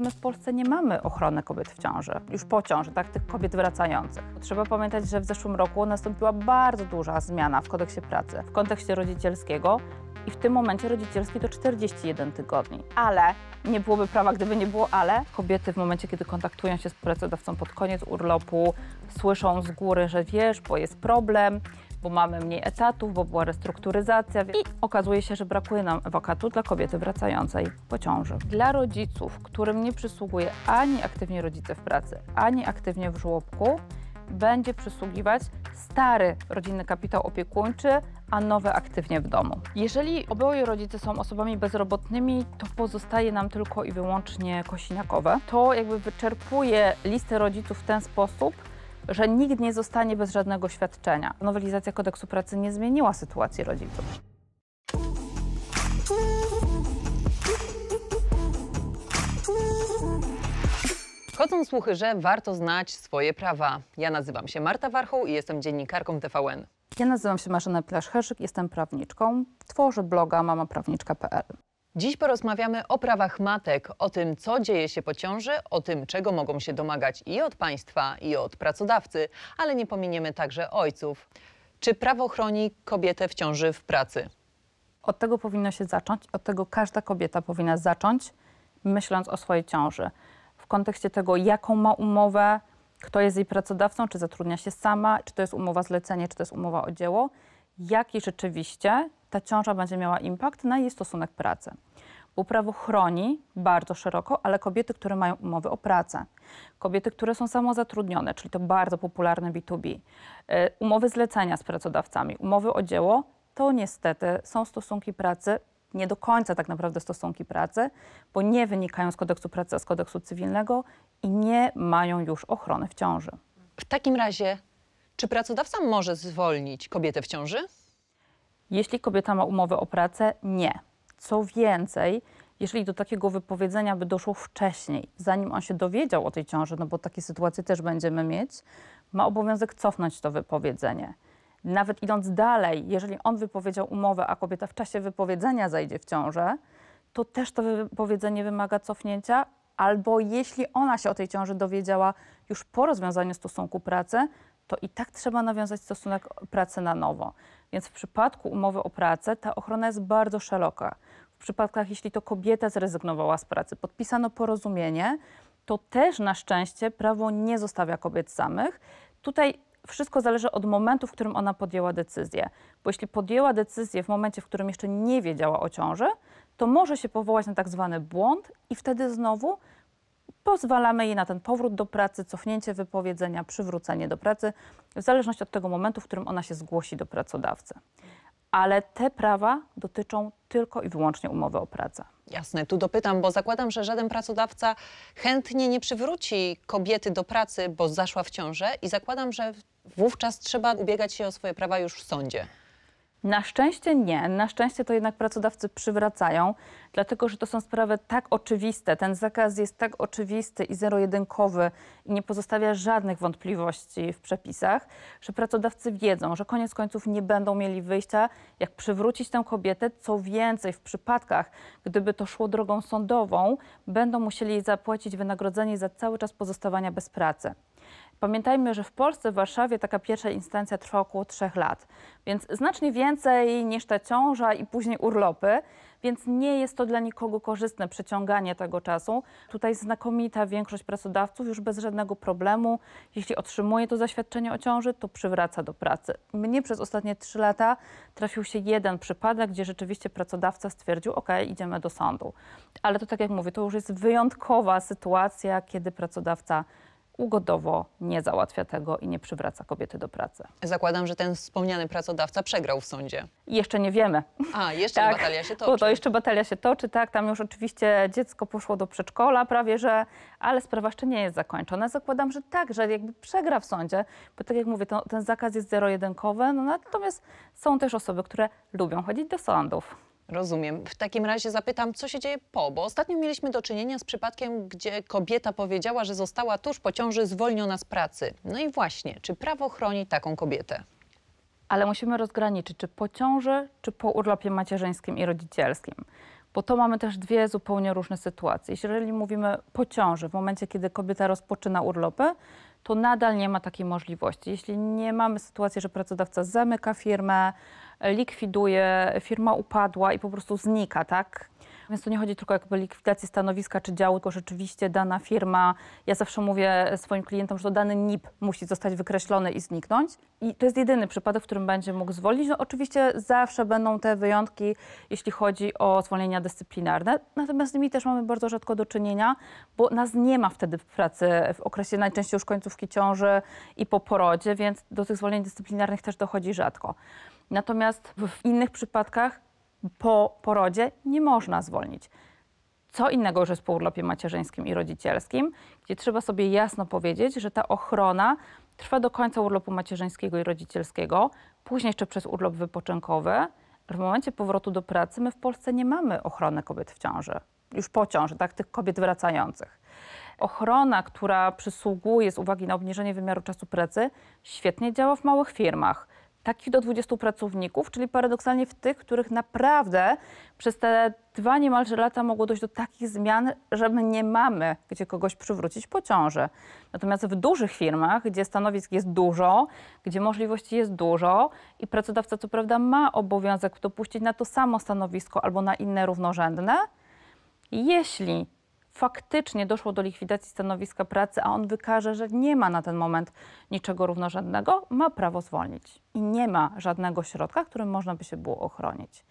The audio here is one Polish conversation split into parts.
my w Polsce nie mamy ochrony kobiet w ciąży, już po ciąży, tak, tych kobiet wracających. Trzeba pamiętać, że w zeszłym roku nastąpiła bardzo duża zmiana w kodeksie pracy w kontekście rodzicielskiego i w tym momencie rodzicielski to 41 tygodni. Ale nie byłoby prawa, gdyby nie było ale. Kobiety w momencie, kiedy kontaktują się z pracodawcą pod koniec urlopu, słyszą z góry, że wiesz, bo jest problem, bo mamy mniej etatów, bo była restrukturyzacja i okazuje się, że brakuje nam wakatu dla kobiety wracającej po ciąży. Dla rodziców, którym nie przysługuje ani aktywnie rodzice w pracy, ani aktywnie w żłobku, będzie przysługiwać stary rodzinny kapitał opiekuńczy, a nowe aktywnie w domu. Jeżeli oboje rodzice są osobami bezrobotnymi, to pozostaje nam tylko i wyłącznie kosinakowe. To jakby wyczerpuje listę rodziców w ten sposób, że nikt nie zostanie bez żadnego świadczenia. Nowelizacja kodeksu pracy nie zmieniła sytuacji rodziców. Chodzą słuchy, że warto znać swoje prawa. Ja nazywam się Marta Warchoł i jestem dziennikarką TVN. Ja nazywam się Marzena pilarz herszyk jestem prawniczką. Tworzę bloga mamaprawniczka.pl. Dziś porozmawiamy o prawach matek, o tym, co dzieje się po ciąży, o tym, czego mogą się domagać i od państwa, i od pracodawcy, ale nie pominiemy także ojców. Czy prawo chroni kobietę w ciąży w pracy? Od tego powinno się zacząć, od tego każda kobieta powinna zacząć, myśląc o swojej ciąży. W kontekście tego, jaką ma umowę, kto jest jej pracodawcą, czy zatrudnia się sama, czy to jest umowa zlecenie, czy to jest umowa o dzieło, jaki rzeczywiście ta ciąża będzie miała impact na jej stosunek pracy. Bo prawo chroni bardzo szeroko, ale kobiety, które mają umowy o pracę, kobiety, które są samozatrudnione, czyli to bardzo popularne B2B, e, umowy zlecenia z pracodawcami, umowy o dzieło, to niestety są stosunki pracy nie do końca tak naprawdę stosunki pracy, bo nie wynikają z kodeksu pracy, a z kodeksu cywilnego i nie mają już ochrony w ciąży. W takim razie, czy pracodawca może zwolnić kobietę w ciąży? Jeśli kobieta ma umowę o pracę, nie. Co więcej, jeżeli do takiego wypowiedzenia by doszło wcześniej, zanim on się dowiedział o tej ciąży, no bo takie sytuacje też będziemy mieć, ma obowiązek cofnąć to wypowiedzenie. Nawet idąc dalej, jeżeli on wypowiedział umowę, a kobieta w czasie wypowiedzenia zajdzie w ciążę, to też to wypowiedzenie wymaga cofnięcia, albo jeśli ona się o tej ciąży dowiedziała już po rozwiązaniu stosunku pracy, to i tak trzeba nawiązać stosunek pracy na nowo. Więc w przypadku umowy o pracę ta ochrona jest bardzo szeroka. W przypadkach, jeśli to kobieta zrezygnowała z pracy, podpisano porozumienie, to też na szczęście prawo nie zostawia kobiet samych. Tutaj wszystko zależy od momentu, w którym ona podjęła decyzję. Bo jeśli podjęła decyzję w momencie, w którym jeszcze nie wiedziała o ciąży, to może się powołać na tak zwany błąd i wtedy znowu pozwalamy jej na ten powrót do pracy, cofnięcie wypowiedzenia, przywrócenie do pracy, w zależności od tego momentu, w którym ona się zgłosi do pracodawcy. Ale te prawa dotyczą tylko i wyłącznie umowy o pracę. Jasne, tu dopytam, bo zakładam, że żaden pracodawca chętnie nie przywróci kobiety do pracy, bo zaszła w ciążę i zakładam, że wówczas trzeba ubiegać się o swoje prawa już w sądzie. Na szczęście nie. Na szczęście to jednak pracodawcy przywracają, dlatego że to są sprawy tak oczywiste. Ten zakaz jest tak oczywisty i zero-jedynkowy i nie pozostawia żadnych wątpliwości w przepisach, że pracodawcy wiedzą, że koniec końców nie będą mieli wyjścia, jak przywrócić tę kobietę. Co więcej, w przypadkach, gdyby to szło drogą sądową, będą musieli zapłacić wynagrodzenie za cały czas pozostawania bez pracy. Pamiętajmy, że w Polsce, w Warszawie taka pierwsza instancja trwa około 3 lat, więc znacznie więcej niż ta ciąża i później urlopy, więc nie jest to dla nikogo korzystne przeciąganie tego czasu. Tutaj znakomita większość pracodawców już bez żadnego problemu, jeśli otrzymuje to zaświadczenie o ciąży, to przywraca do pracy. Mnie przez ostatnie 3 lata trafił się jeden przypadek, gdzie rzeczywiście pracodawca stwierdził, ok, idziemy do sądu. Ale to tak jak mówię, to już jest wyjątkowa sytuacja, kiedy pracodawca ugodowo nie załatwia tego i nie przywraca kobiety do pracy. Zakładam, że ten wspomniany pracodawca przegrał w sądzie. Jeszcze nie wiemy. A, jeszcze tak, batalia się toczy. Bo to jeszcze batalia się toczy, tak. Tam już oczywiście dziecko poszło do przedszkola prawie, że... Ale sprawa jeszcze nie jest zakończona. Zakładam, że tak, że jakby przegra w sądzie, bo tak jak mówię, to, ten zakaz jest zero-jedynkowy, no natomiast są też osoby, które lubią chodzić do sądów. Rozumiem. W takim razie zapytam, co się dzieje po, bo ostatnio mieliśmy do czynienia z przypadkiem, gdzie kobieta powiedziała, że została tuż po ciąży zwolniona z pracy. No i właśnie, czy prawo chroni taką kobietę? Ale musimy rozgraniczyć, czy po ciąży, czy po urlopie macierzyńskim i rodzicielskim. Bo to mamy też dwie zupełnie różne sytuacje. Jeżeli mówimy po ciąży, w momencie, kiedy kobieta rozpoczyna urlopy, to nadal nie ma takiej możliwości. Jeśli nie mamy sytuacji, że pracodawca zamyka firmę, likwiduje, firma upadła i po prostu znika, tak? Więc tu nie chodzi tylko o likwidację stanowiska czy działu, tylko rzeczywiście dana firma, ja zawsze mówię swoim klientom, że to dany NIP musi zostać wykreślony i zniknąć. I to jest jedyny przypadek, w którym będzie mógł zwolnić. No, oczywiście zawsze będą te wyjątki, jeśli chodzi o zwolnienia dyscyplinarne. Natomiast z nimi też mamy bardzo rzadko do czynienia, bo nas nie ma wtedy w pracy w okresie najczęściej już końcówki ciąży i po porodzie, więc do tych zwolnień dyscyplinarnych też dochodzi rzadko. Natomiast w innych przypadkach po porodzie nie można zwolnić. Co innego już jest po urlopie macierzyńskim i rodzicielskim, gdzie trzeba sobie jasno powiedzieć, że ta ochrona trwa do końca urlopu macierzyńskiego i rodzicielskiego, później jeszcze przez urlop wypoczynkowy. W momencie powrotu do pracy my w Polsce nie mamy ochrony kobiet w ciąży, już po ciąży, tak, tych kobiet wracających. Ochrona, która przysługuje z uwagi na obniżenie wymiaru czasu pracy, świetnie działa w małych firmach takich do 20 pracowników, czyli paradoksalnie w tych, których naprawdę przez te dwa niemalże lata mogło dojść do takich zmian, że my nie mamy gdzie kogoś przywrócić po ciąży. Natomiast w dużych firmach, gdzie stanowisk jest dużo, gdzie możliwości jest dużo i pracodawca co prawda ma obowiązek dopuścić na to samo stanowisko albo na inne równorzędne, jeśli faktycznie doszło do likwidacji stanowiska pracy, a on wykaże, że nie ma na ten moment niczego równorzędnego, ma prawo zwolnić. I nie ma żadnego środka, którym można by się było ochronić.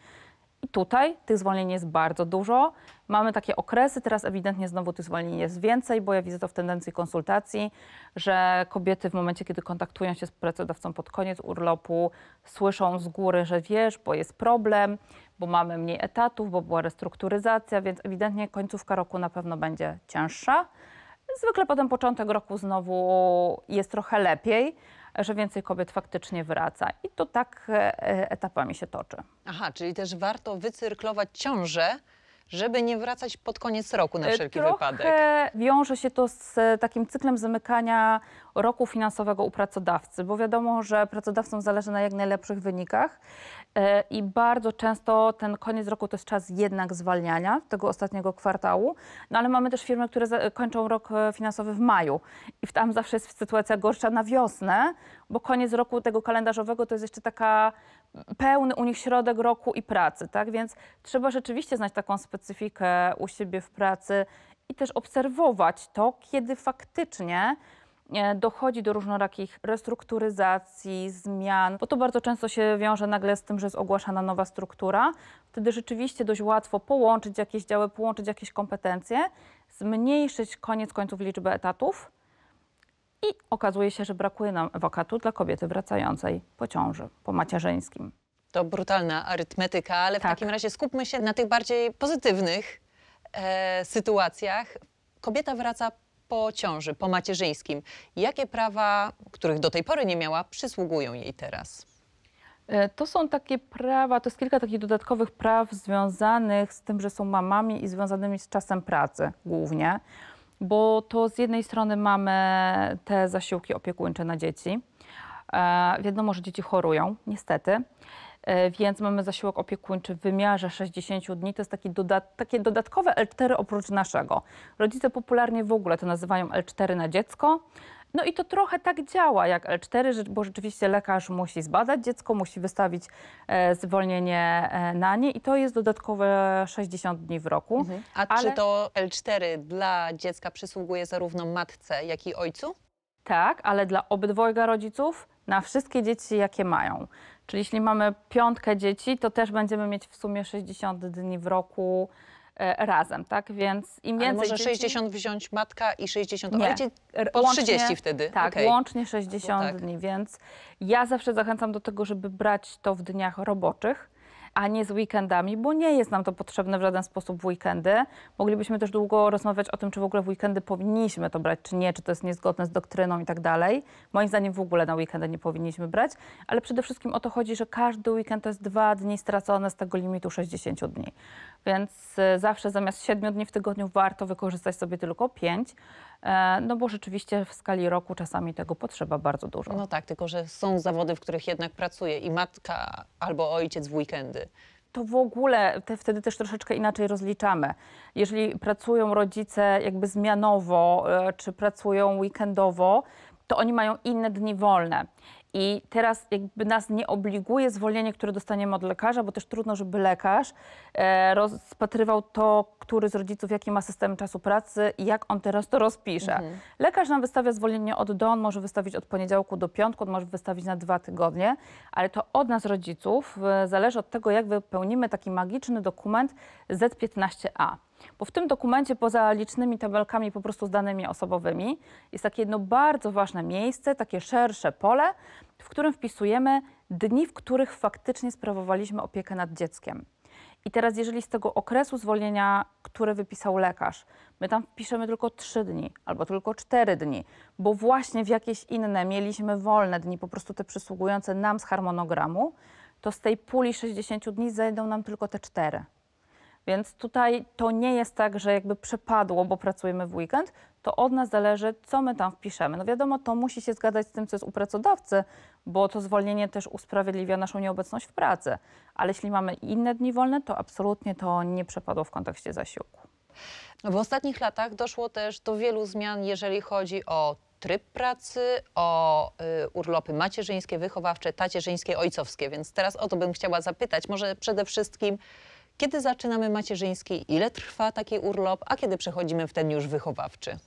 I tutaj tych zwolnień jest bardzo dużo. Mamy takie okresy, teraz ewidentnie znowu tych zwolnień jest więcej, bo ja widzę to w tendencji konsultacji, że kobiety w momencie, kiedy kontaktują się z pracodawcą pod koniec urlopu, słyszą z góry, że wiesz, bo jest problem, bo mamy mniej etatów, bo była restrukturyzacja, więc ewidentnie końcówka roku na pewno będzie cięższa. Zwykle potem początek roku znowu jest trochę lepiej, że więcej kobiet faktycznie wraca. I to tak e, e, etapami się toczy. Aha, czyli też warto wycyrklować ciążę, żeby nie wracać pod koniec roku na e, wszelki Trochę wypadek. Wiąże się to z takim cyklem zamykania roku finansowego u pracodawcy, bo wiadomo, że pracodawcom zależy na jak najlepszych wynikach e, i bardzo często ten koniec roku to jest czas jednak zwalniania tego ostatniego kwartału, no ale mamy też firmy, które kończą rok e, finansowy w maju i tam zawsze jest sytuacja gorsza na wiosnę, bo koniec roku tego kalendarzowego to jest jeszcze taka pełny u nich środek roku i pracy, tak? Więc trzeba rzeczywiście znać taką specyfikę u siebie w pracy i też obserwować to, kiedy faktycznie E, dochodzi do różnorakich restrukturyzacji, zmian, bo to bardzo często się wiąże nagle z tym, że jest ogłaszana nowa struktura. Wtedy rzeczywiście dość łatwo połączyć jakieś działy, połączyć jakieś kompetencje, zmniejszyć koniec końców liczbę etatów i okazuje się, że brakuje nam wakatu dla kobiety wracającej po ciąży, po macierzyńskim. To brutalna arytmetyka, ale tak. w takim razie skupmy się na tych bardziej pozytywnych e, sytuacjach. Kobieta wraca po ciąży, po macierzyńskim. Jakie prawa, których do tej pory nie miała, przysługują jej teraz? E, to są takie prawa, to jest kilka takich dodatkowych praw związanych z tym, że są mamami i związanymi z czasem pracy głównie, bo to z jednej strony mamy te zasiłki opiekuńcze na dzieci. E, wiadomo, że dzieci chorują, niestety. E, więc mamy zasiłek opiekuńczy w wymiarze 60 dni. To jest taki dodat takie dodatkowe L4 oprócz naszego. Rodzice popularnie w ogóle to nazywają L4 na dziecko. No i to trochę tak działa jak L4, bo rzeczywiście lekarz musi zbadać dziecko, musi wystawić e, zwolnienie e, na nie i to jest dodatkowe 60 dni w roku. Mhm. A Ale... czy to L4 dla dziecka przysługuje zarówno matce, jak i ojcu? Tak, ale dla obydwojga rodziców na wszystkie dzieci, jakie mają. Czyli jeśli mamy piątkę dzieci, to też będziemy mieć w sumie 60 dni w roku e, razem, tak? Więc im więcej. Ale może dzieci... 60 wziąć matka i 60 Nie. ojciec? Po łącznie, 30 wtedy. Tak, okay. łącznie 60 no tak. dni, więc ja zawsze zachęcam do tego, żeby brać to w dniach roboczych a nie z weekendami, bo nie jest nam to potrzebne w żaden sposób w weekendy. Moglibyśmy też długo rozmawiać o tym, czy w ogóle w weekendy powinniśmy to brać, czy nie, czy to jest niezgodne z doktryną i tak dalej. Moim zdaniem w ogóle na weekendy nie powinniśmy brać, ale przede wszystkim o to chodzi, że każdy weekend to jest dwa dni stracone z tego limitu 60 dni. Więc y, zawsze zamiast 7 dni w tygodniu warto wykorzystać sobie tylko 5. E, no bo rzeczywiście w skali roku czasami tego potrzeba bardzo dużo. No tak, tylko że są zawody, w których jednak pracuje i matka albo ojciec w weekendy to w ogóle te, wtedy też troszeczkę inaczej rozliczamy. Jeżeli pracują rodzice jakby zmianowo, e, czy pracują weekendowo, to oni mają inne dni wolne. I teraz jakby nas nie obliguje zwolnienie, które dostaniemy od lekarza, bo też trudno, żeby lekarz e, rozpatrywał to, który z rodziców jaki ma system czasu pracy i jak on teraz to rozpisze. Mhm. Lekarz nam wystawia zwolnienie od do, on może wystawić od poniedziałku do piątku, on może wystawić na dwa tygodnie, ale to od nas rodziców e, zależy od tego, jak wypełnimy taki magiczny dokument Z15A. Bo w tym dokumencie, poza licznymi tabelkami po prostu z danymi osobowymi, jest takie jedno bardzo ważne miejsce, takie szersze pole, w którym wpisujemy dni, w których faktycznie sprawowaliśmy opiekę nad dzieckiem. I teraz, jeżeli z tego okresu zwolnienia, który wypisał lekarz, my tam wpiszemy tylko 3 dni albo tylko 4 dni, bo właśnie w jakieś inne mieliśmy wolne dni, po prostu te przysługujące nam z harmonogramu, to z tej puli 60 dni zajdą nam tylko te 4. Więc tutaj to nie jest tak, że jakby przepadło, bo pracujemy w weekend, to od nas zależy, co my tam wpiszemy. No wiadomo, to musi się zgadzać z tym, co jest u pracodawcy, bo to zwolnienie też usprawiedliwia naszą nieobecność w pracy. Ale jeśli mamy inne dni wolne, to absolutnie to nie przepadło w kontekście zasiłku. W ostatnich latach doszło też do wielu zmian, jeżeli chodzi o tryb pracy, o y, urlopy macierzyńskie, wychowawcze, tacierzyńskie, ojcowskie. Więc teraz o to bym chciała zapytać. Może przede wszystkim kiedy zaczynamy macierzyński, ile trwa taki urlop, a kiedy przechodzimy w ten już wychowawczy?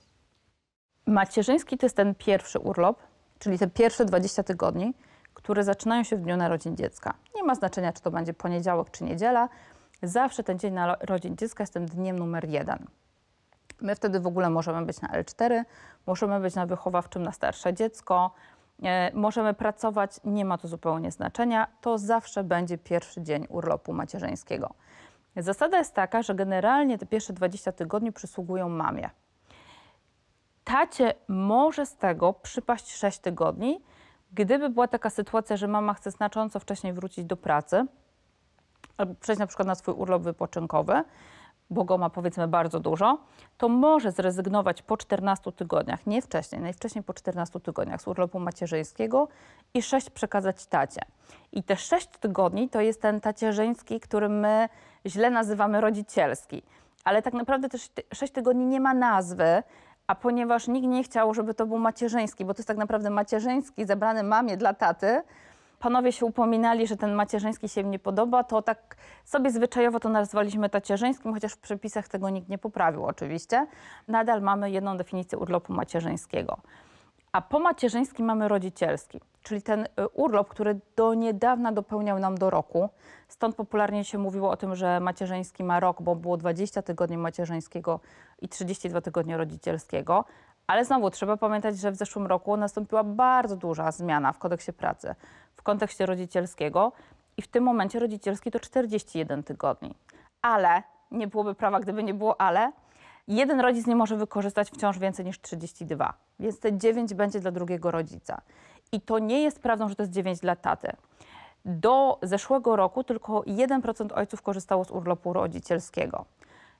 Macierzyński to jest ten pierwszy urlop, czyli te pierwsze 20 tygodni, które zaczynają się w dniu narodzin dziecka. Nie ma znaczenia, czy to będzie poniedziałek, czy niedziela. Zawsze ten dzień narodzin dziecka jest tym dniem numer jeden. My wtedy w ogóle możemy być na L4, możemy być na wychowawczym na starsze dziecko, E, możemy pracować, nie ma to zupełnie znaczenia. To zawsze będzie pierwszy dzień urlopu macierzyńskiego. Zasada jest taka, że generalnie te pierwsze 20 tygodni przysługują mamie. Tacie może z tego przypaść 6 tygodni, gdyby była taka sytuacja, że mama chce znacząco wcześniej wrócić do pracy albo przejść na przykład na swój urlop wypoczynkowy, bo go ma powiedzmy bardzo dużo, to może zrezygnować po 14 tygodniach, nie wcześniej, najwcześniej po 14 tygodniach z urlopu macierzyńskiego i 6 przekazać tacie. I te 6 tygodni to jest ten tacierzyński, który my źle nazywamy rodzicielski. Ale tak naprawdę też 6 tygodni nie ma nazwy, a ponieważ nikt nie chciał, żeby to był macierzyński, bo to jest tak naprawdę macierzyński zabrany mamie dla taty, panowie się upominali, że ten macierzyński się im nie podoba, to tak sobie zwyczajowo to nazwaliśmy tacierzyńskim, chociaż w przepisach tego nikt nie poprawił oczywiście. Nadal mamy jedną definicję urlopu macierzyńskiego. A po macierzyńskim mamy rodzicielski, czyli ten y, urlop, który do niedawna dopełniał nam do roku. Stąd popularnie się mówiło o tym, że macierzyński ma rok, bo było 20 tygodni macierzyńskiego i 32 tygodnie rodzicielskiego. Ale znowu trzeba pamiętać, że w zeszłym roku nastąpiła bardzo duża zmiana w kodeksie pracy w kontekście rodzicielskiego i w tym momencie rodzicielski to 41 tygodni. Ale nie byłoby prawa, gdyby nie było ale. Jeden rodzic nie może wykorzystać wciąż więcej niż 32, więc te 9 będzie dla drugiego rodzica. I to nie jest prawdą, że to jest 9 dla taty. Do zeszłego roku tylko 1% ojców korzystało z urlopu rodzicielskiego.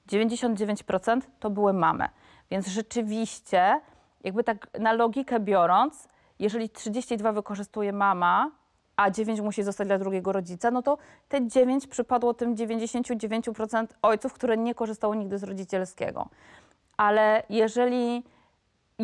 99% to były mamy. Więc rzeczywiście, jakby tak na logikę biorąc, jeżeli 32 wykorzystuje mama, a 9 musi zostać dla drugiego rodzica, no to te 9 przypadło tym 99% ojców, które nie korzystały nigdy z rodzicielskiego. Ale jeżeli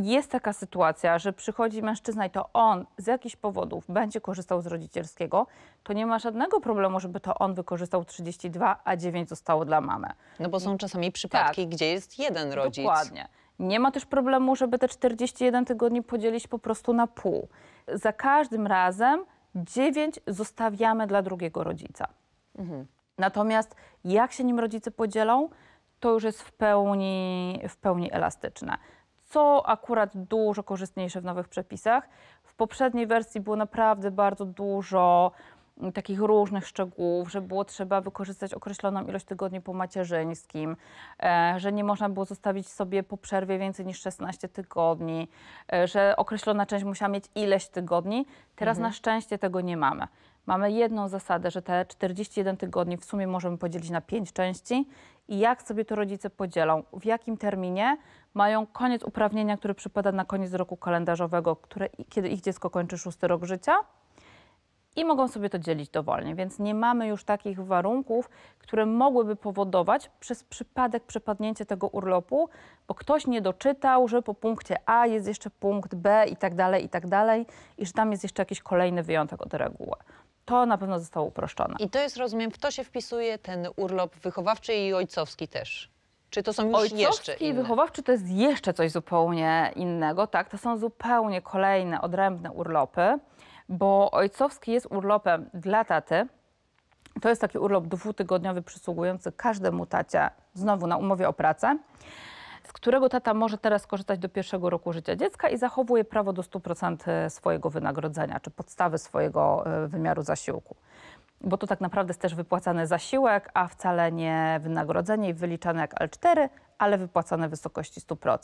jest taka sytuacja, że przychodzi mężczyzna i to on z jakichś powodów będzie korzystał z rodzicielskiego, to nie ma żadnego problemu, żeby to on wykorzystał 32, a 9 zostało dla mamy. No bo są czasami przypadki, tak. gdzie jest jeden rodzic. Dokładnie. Nie ma też problemu, żeby te 41 tygodni podzielić po prostu na pół. Za każdym razem 9 zostawiamy dla drugiego rodzica. Mhm. Natomiast jak się nim rodzice podzielą, to już jest w pełni, w pełni elastyczne co akurat dużo korzystniejsze w nowych przepisach. W poprzedniej wersji było naprawdę bardzo dużo mm, takich różnych szczegółów, że było trzeba wykorzystać określoną ilość tygodni po macierzyńskim, e, że nie można było zostawić sobie po przerwie więcej niż 16 tygodni, e, że określona część musiała mieć ileś tygodni. Teraz mhm. na szczęście tego nie mamy mamy jedną zasadę, że te 41 tygodni w sumie możemy podzielić na 5 części i jak sobie to rodzice podzielą, w jakim terminie mają koniec uprawnienia, który przypada na koniec roku kalendarzowego, które, kiedy ich dziecko kończy szósty rok życia. I mogą sobie to dzielić dowolnie, więc nie mamy już takich warunków, które mogłyby powodować przez przypadek przepadnięcie tego urlopu, bo ktoś nie doczytał, że po punkcie A jest jeszcze punkt B i tak dalej, i tak dalej, i że tam jest jeszcze jakiś kolejny wyjątek od reguły to na pewno zostało uproszczone. I to jest, rozumiem, w to się wpisuje ten urlop wychowawczy i ojcowski też. Czy to są już Ojcowski jeszcze i wychowawczy to jest jeszcze coś zupełnie innego, tak? To są zupełnie kolejne, odrębne urlopy, bo ojcowski jest urlopem dla taty. To jest taki urlop dwutygodniowy przysługujący każdemu tacie, znowu na umowie o pracę z którego tata może teraz korzystać do pierwszego roku życia dziecka i zachowuje prawo do 100% e, swojego wynagrodzenia czy podstawy swojego e, wymiaru zasiłku. Bo to tak naprawdę jest też wypłacany zasiłek, a wcale nie wynagrodzenie i wyliczane jak L4, ale wypłacane w wysokości 100%.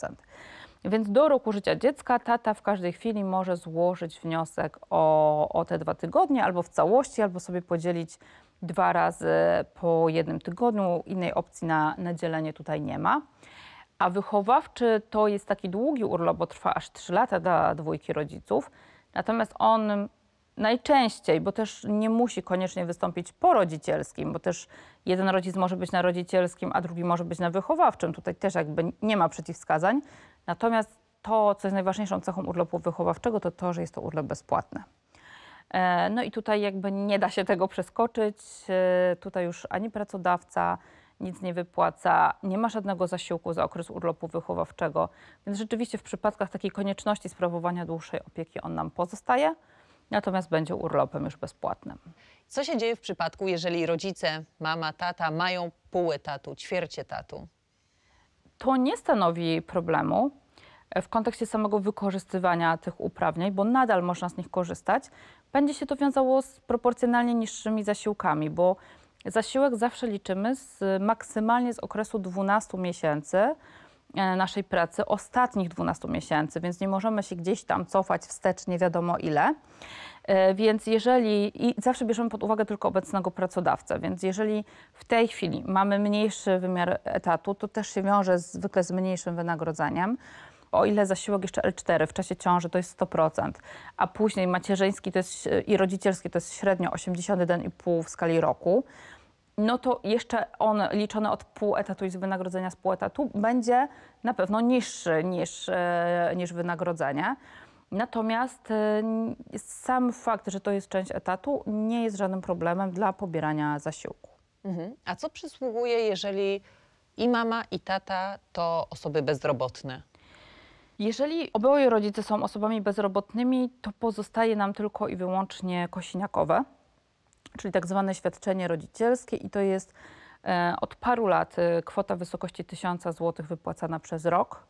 Więc do roku życia dziecka tata w każdej chwili może złożyć wniosek o, o te dwa tygodnie albo w całości, albo sobie podzielić dwa razy po jednym tygodniu. Innej opcji na, na dzielenie tutaj nie ma. A wychowawczy to jest taki długi urlop, bo trwa aż 3 lata dla dwójki rodziców. Natomiast on najczęściej, bo też nie musi koniecznie wystąpić po rodzicielskim, bo też jeden rodzic może być na rodzicielskim, a drugi może być na wychowawczym. Tutaj też jakby nie ma przeciwwskazań. Natomiast to, co jest najważniejszą cechą urlopu wychowawczego, to to, że jest to urlop bezpłatny. E, no i tutaj jakby nie da się tego przeskoczyć. E, tutaj już ani pracodawca, nic nie wypłaca, nie ma żadnego zasiłku za okres urlopu wychowawczego. Więc rzeczywiście w przypadkach takiej konieczności sprawowania dłuższej opieki on nam pozostaje, natomiast będzie urlopem już bezpłatnym. Co się dzieje w przypadku, jeżeli rodzice, mama, tata mają pół etatu, ćwierć etatu? To nie stanowi problemu, e, w kontekście samego wykorzystywania tych uprawnień, bo nadal można z nich korzystać, będzie się to wiązało z proporcjonalnie niższymi zasiłkami, bo Zasiłek zawsze liczymy z, maksymalnie z okresu 12 miesięcy e, naszej pracy, ostatnich 12 miesięcy, więc nie możemy się gdzieś tam cofać wstecz nie wiadomo ile. E, więc jeżeli, i zawsze bierzemy pod uwagę tylko obecnego pracodawcę, więc jeżeli w tej chwili mamy mniejszy wymiar etatu, to też się wiąże zwykle z mniejszym wynagrodzeniem. O ile zasiłek jeszcze L4 w czasie ciąży to jest 100%, a później macierzyński to jest, i rodzicielski to jest średnio 81,5 w skali roku, no to jeszcze on liczony od pół etatu i z wynagrodzenia z pół etatu będzie na pewno niższy niż, e, niż wynagrodzenie. Natomiast e, sam fakt, że to jest część etatu, nie jest żadnym problemem dla pobierania zasiłku. Mhm. A co przysługuje, jeżeli i mama, i tata to osoby bezrobotne? Jeżeli oboje rodzice są osobami bezrobotnymi, to pozostaje nam tylko i wyłącznie kosiniakowe czyli tak zwane świadczenie rodzicielskie i to jest e, od paru lat e, kwota w wysokości 1000 zł wypłacana przez rok.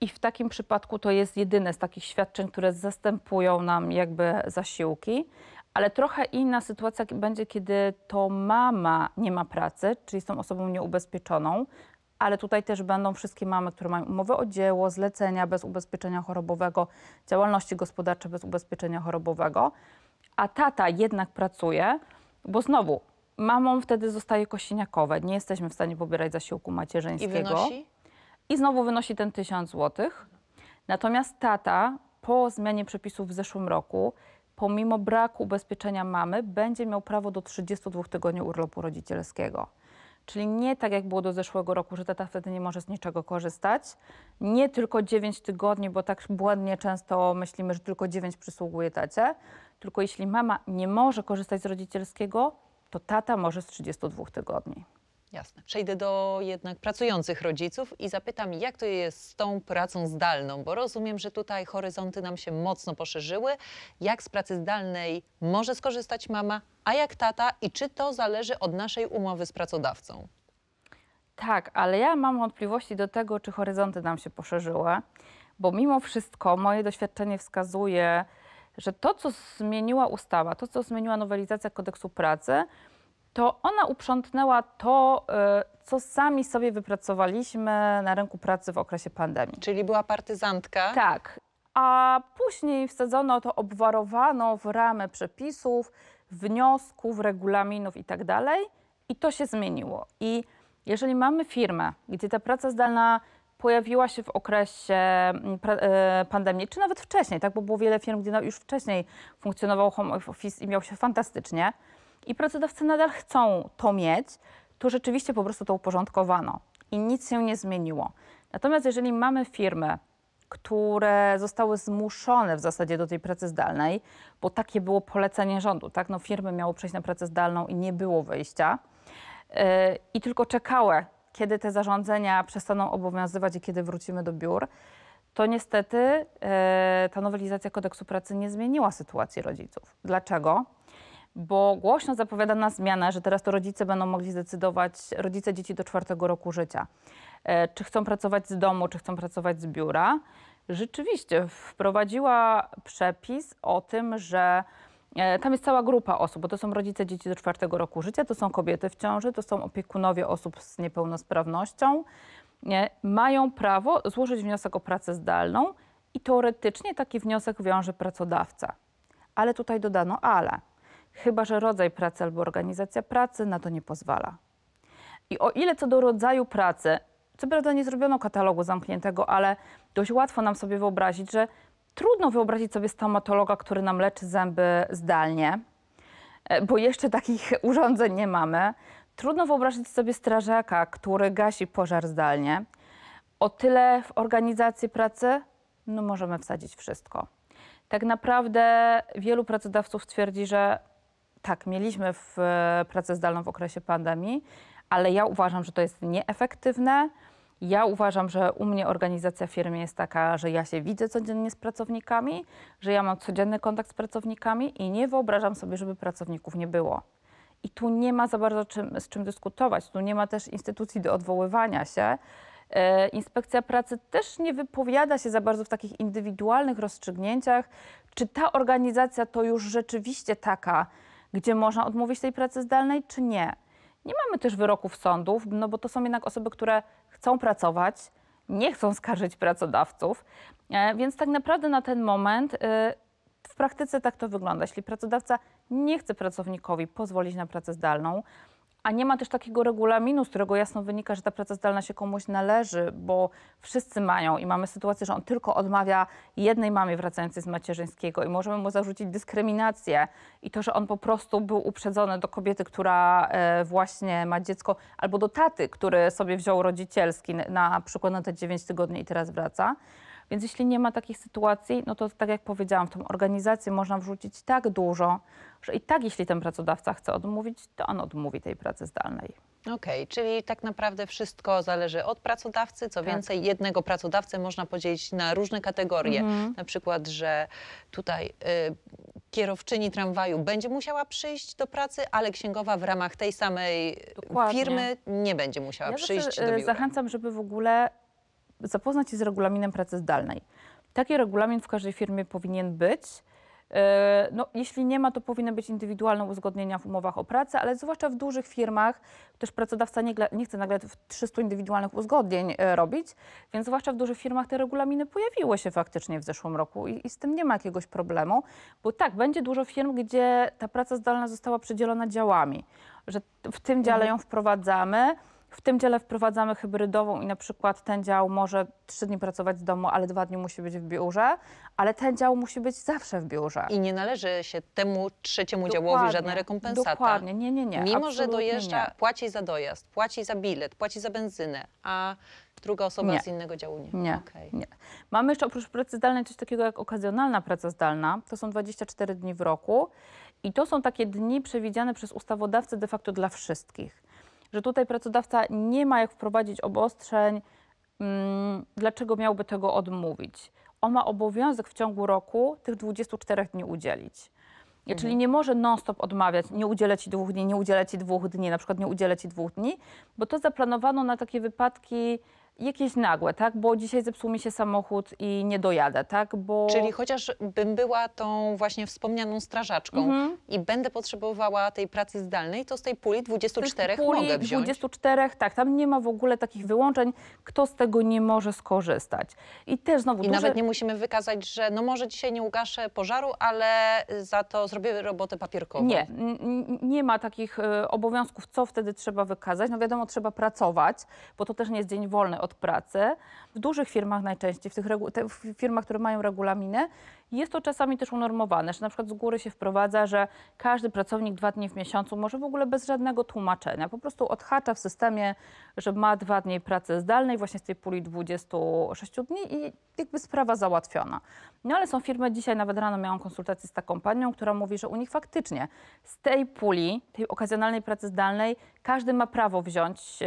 I w takim przypadku to jest jedyne z takich świadczeń, które zastępują nam jakby zasiłki. Ale trochę inna sytuacja będzie, kiedy to mama nie ma pracy, czyli tą osobą nieubezpieczoną, ale tutaj też będą wszystkie mamy, które mają umowę o dzieło, zlecenia bez ubezpieczenia chorobowego, działalności gospodarcze bez ubezpieczenia chorobowego a tata jednak pracuje, bo znowu mamą wtedy zostaje kosiniakowe. Nie jesteśmy w stanie pobierać zasiłku macierzyńskiego. I wynosi? I znowu wynosi ten 1000 złotych. Natomiast tata po zmianie przepisów w zeszłym roku, pomimo braku ubezpieczenia mamy, będzie miał prawo do 32 tygodni urlopu rodzicielskiego. Czyli nie tak jak było do zeszłego roku, że tata wtedy nie może z niczego korzystać. Nie tylko 9 tygodni, bo tak błędnie często myślimy, że tylko 9 przysługuje tacie, tylko jeśli mama nie może korzystać z rodzicielskiego, to tata może z 32 tygodni. Jasne. Przejdę do jednak pracujących rodziców i zapytam, jak to jest z tą pracą zdalną, bo rozumiem, że tutaj horyzonty nam się mocno poszerzyły. Jak z pracy zdalnej może skorzystać mama, a jak tata i czy to zależy od naszej umowy z pracodawcą? Tak, ale ja mam wątpliwości do tego, czy horyzonty nam się poszerzyły, bo mimo wszystko moje doświadczenie wskazuje, że to, co zmieniła ustawa, to, co zmieniła nowelizacja kodeksu pracy, to ona uprzątnęła to, y, co sami sobie wypracowaliśmy na rynku pracy w okresie pandemii. Czyli była partyzantka? Tak. A później wsadzono to, obwarowano w ramę przepisów, wniosków, regulaminów itd. Tak I to się zmieniło. I jeżeli mamy firmę, gdzie ta praca zdalna pojawiła się w okresie mm, e, pandemii, czy nawet wcześniej, tak? bo było wiele firm, gdzie no już wcześniej funkcjonował home office i miał się fantastycznie i pracodawcy nadal chcą to mieć, to rzeczywiście po prostu to uporządkowano i nic się nie zmieniło. Natomiast jeżeli mamy firmy, które zostały zmuszone w zasadzie do tej pracy zdalnej, bo takie było polecenie rządu, tak? No firmy miały przejść na pracę zdalną i nie było wyjścia. Yy, I tylko czekały kiedy te zarządzenia przestaną obowiązywać i kiedy wrócimy do biur, to niestety e, ta nowelizacja kodeksu pracy nie zmieniła sytuacji rodziców. Dlaczego? Bo głośno zapowiadana zmiana, że teraz to rodzice będą mogli zdecydować, rodzice dzieci do czwartego roku życia, e, czy chcą pracować z domu, czy chcą pracować z biura, rzeczywiście wprowadziła przepis o tym, że E, tam jest cała grupa osób, bo to są rodzice dzieci do czwartego roku życia, to są kobiety w ciąży, to są opiekunowie osób z niepełnosprawnością. Mają prawo złożyć wniosek o pracę zdalną i teoretycznie taki wniosek wiąże pracodawca. Ale tutaj dodano ale, chyba że rodzaj pracy albo organizacja pracy na to nie pozwala. I o ile co do rodzaju pracy, co prawda nie zrobiono katalogu zamkniętego, ale dość łatwo nam sobie wyobrazić, że trudno wyobrazić sobie stomatologa, który nam leczy zęby zdalnie, e, bo jeszcze takich urządzeń nie mamy. Trudno wyobrazić sobie strażaka, który gasi pożar zdalnie. O tyle w organizacji pracy no możemy wsadzić wszystko. Tak naprawdę wielu pracodawców twierdzi, że tak, mieliśmy w e, pracę zdalną w okresie pandemii, ale ja uważam, że to jest nieefektywne. Ja uważam, że u mnie organizacja firmy jest taka, że ja się widzę codziennie z pracownikami, że ja mam codzienny kontakt z pracownikami i nie wyobrażam sobie, żeby pracowników nie było. I tu nie ma za bardzo czym, z czym dyskutować. Tu nie ma też instytucji do odwoływania się. E, inspekcja pracy też nie wypowiada się za bardzo w takich indywidualnych rozstrzygnięciach, czy ta organizacja to już rzeczywiście taka, gdzie można odmówić tej pracy zdalnej, czy nie. Nie mamy też wyroków sądów, no bo to są jednak osoby, które chcą pracować, nie chcą skarżyć pracodawców, e, więc tak naprawdę na ten moment e, w praktyce tak to wygląda. Jeśli pracodawca nie chce pracownikowi pozwolić na pracę zdalną, a nie ma też takiego regulaminu, z którego jasno wynika, że ta praca zdalna się komuś należy, bo wszyscy mają i mamy sytuację, że on tylko odmawia jednej mamie wracającej z macierzyńskiego i możemy mu zarzucić dyskryminację i to, że on po prostu był uprzedzony do kobiety, która e, właśnie ma dziecko, albo do taty, który sobie wziął rodzicielski na przykład na te 9 tygodni i teraz wraca. Więc jeśli nie ma takich sytuacji, no to tak jak powiedziałam, w tą organizację można wrzucić tak dużo, że i tak jeśli ten pracodawca chce odmówić, to on odmówi tej pracy zdalnej. Okej, okay, czyli tak naprawdę wszystko zależy od pracodawcy. Co tak. więcej, jednego pracodawcę można podzielić na różne kategorie. Mhm. Na przykład, że tutaj y, kierowczyni tramwaju będzie musiała przyjść do pracy, ale księgowa w ramach tej samej Dokładnie. firmy nie będzie musiała ja przyjść do y, biura. Zachęcam, żeby w ogóle zapoznać się z regulaminem pracy zdalnej. Taki regulamin w każdej firmie powinien być. E, no, jeśli nie ma, to powinny być indywidualne uzgodnienia w umowach o pracę, ale zwłaszcza w dużych firmach też pracodawca nie, nie chce nagle 300 indywidualnych uzgodnień e, robić, więc zwłaszcza w dużych firmach te regulaminy pojawiły się faktycznie w zeszłym roku i, i z tym nie ma jakiegoś problemu, bo tak, będzie dużo firm, gdzie ta praca zdalna została przedzielona działami, że w tym dziale mhm. ją wprowadzamy w tym dziale wprowadzamy hybrydową i na przykład ten dział może trzy dni pracować z domu, ale dwa dni musi być w biurze, ale ten dział musi być zawsze w biurze. I nie należy się temu trzeciemu działowi żadna rekompensata. Dokładnie, nie, nie, nie. Mimo, że dojeżdża, płaci za dojazd, płaci za bilet, płaci za benzynę, a druga osoba Nie. z innego działu nie. Nie, nie. Mamy jeszcze oprócz pracy zdalnej coś takiego jak okazjonalna praca zdalna. To są 24 dni w roku i to są takie dni przewidziane przez ustawodawcę de facto dla wszystkich że tutaj pracodawca nie ma jak wprowadzić obostrzeń, mm, dlaczego miałby tego odmówić. On ma obowiązek w ciągu roku tych 24 dni udzielić. Czyli mhm. nie może non-stop odmawiać, nie udzielę ci dwóch dni, nie udzielę ci dwóch dni, na przykład nie udzielę ci dwóch dni, bo to zaplanowano na takie wypadki jakieś nagłe, tak? Bo dzisiaj zepsuł mi się samochód i nie dojadę, tak? Bo... Czyli chociażbym była tą właśnie wspomnianą strażaczką mhm. i będę potrzebowała tej pracy zdalnej, to z tej puli 24 z puli mogę wziąć. 24, tak, tam nie ma w ogóle takich wyłączeń, kto z tego nie może skorzystać. I też znowu I duże... nawet nie musimy wykazać, że no może dzisiaj nie ugaszę pożaru, ale za to zrobię robotę papierkową. Nie, nie ma takich y, obowiązków, co wtedy trzeba wykazać. No wiadomo, trzeba pracować, bo to też nie jest dzień wolny od pracy. W dużych firmach najczęściej, w tych regu- firmach, które mają regulaminy, jest to czasami też unormowane, że na przykład z góry się wprowadza, że każdy pracownik dwa dni w miesiącu może w ogóle bez żadnego tłumaczenia, po prostu odhacza w systemie, że ma dwa dni pracy zdalnej właśnie z tej puli 26 dni i jakby sprawa załatwiona. No ale są firmy, dzisiaj nawet rano miałam konsultację z taką panią, która mówi, że u nich faktycznie z tej puli, tej okazjonalnej pracy zdalnej, każdy ma prawo wziąć, e,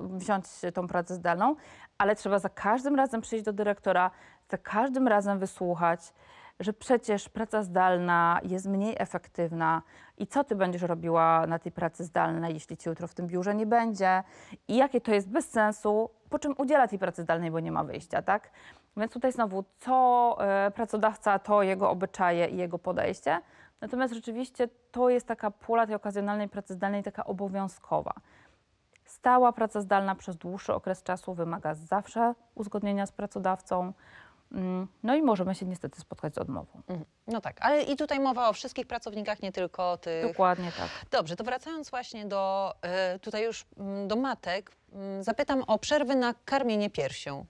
wziąć tą pracę zdalną, ale trzeba za każdym razem przyjść do dyrektora, za każdym razem wysłuchać, że przecież praca zdalna jest mniej efektywna i co ty będziesz robiła na tej pracy zdalnej, jeśli ci jutro w tym biurze nie będzie i jakie to jest bez sensu, po czym udziela tej pracy zdalnej, bo nie ma wyjścia, tak? Więc tutaj znowu, co e, pracodawca, to jego obyczaje i jego podejście. Natomiast rzeczywiście to jest taka pula tej okazjonalnej pracy zdalnej, taka obowiązkowa. Stała praca zdalna przez dłuższy okres czasu wymaga zawsze uzgodnienia z pracodawcą. Mm, no i możemy się niestety spotkać z odmową. Mhm. No tak, ale i tutaj mowa o wszystkich pracownikach, nie tylko tych. Dokładnie tak. Dobrze, to wracając właśnie do e, tutaj już mm, do matek, mm, zapytam o przerwy na karmienie piersią.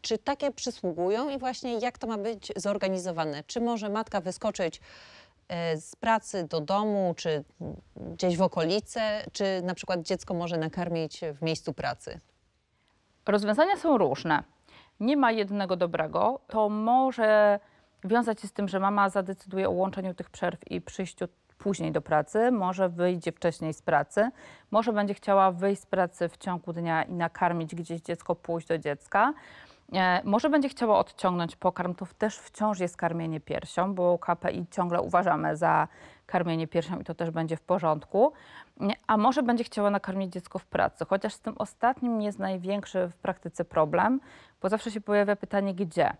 Czy takie przysługują i właśnie jak to ma być zorganizowane? Czy może matka wyskoczyć e, z pracy do domu, czy gdzieś w okolice, czy na przykład dziecko może nakarmić w miejscu pracy? Rozwiązania są różne nie ma jednego dobrego, to może wiązać się z tym, że mama zadecyduje o łączeniu tych przerw i przyjściu później do pracy, może wyjdzie wcześniej z pracy, może będzie chciała wyjść z pracy w ciągu dnia i nakarmić gdzieś dziecko, pójść do dziecka. E, może będzie chciała odciągnąć pokarm, to też wciąż jest karmienie piersią, bo KPI ciągle uważamy za karmienie piersią i to też będzie w porządku. A może będzie chciała nakarmić dziecko w pracy, chociaż z tym ostatnim jest największy w praktyce problem, bo zawsze się pojawia pytanie, gdzie.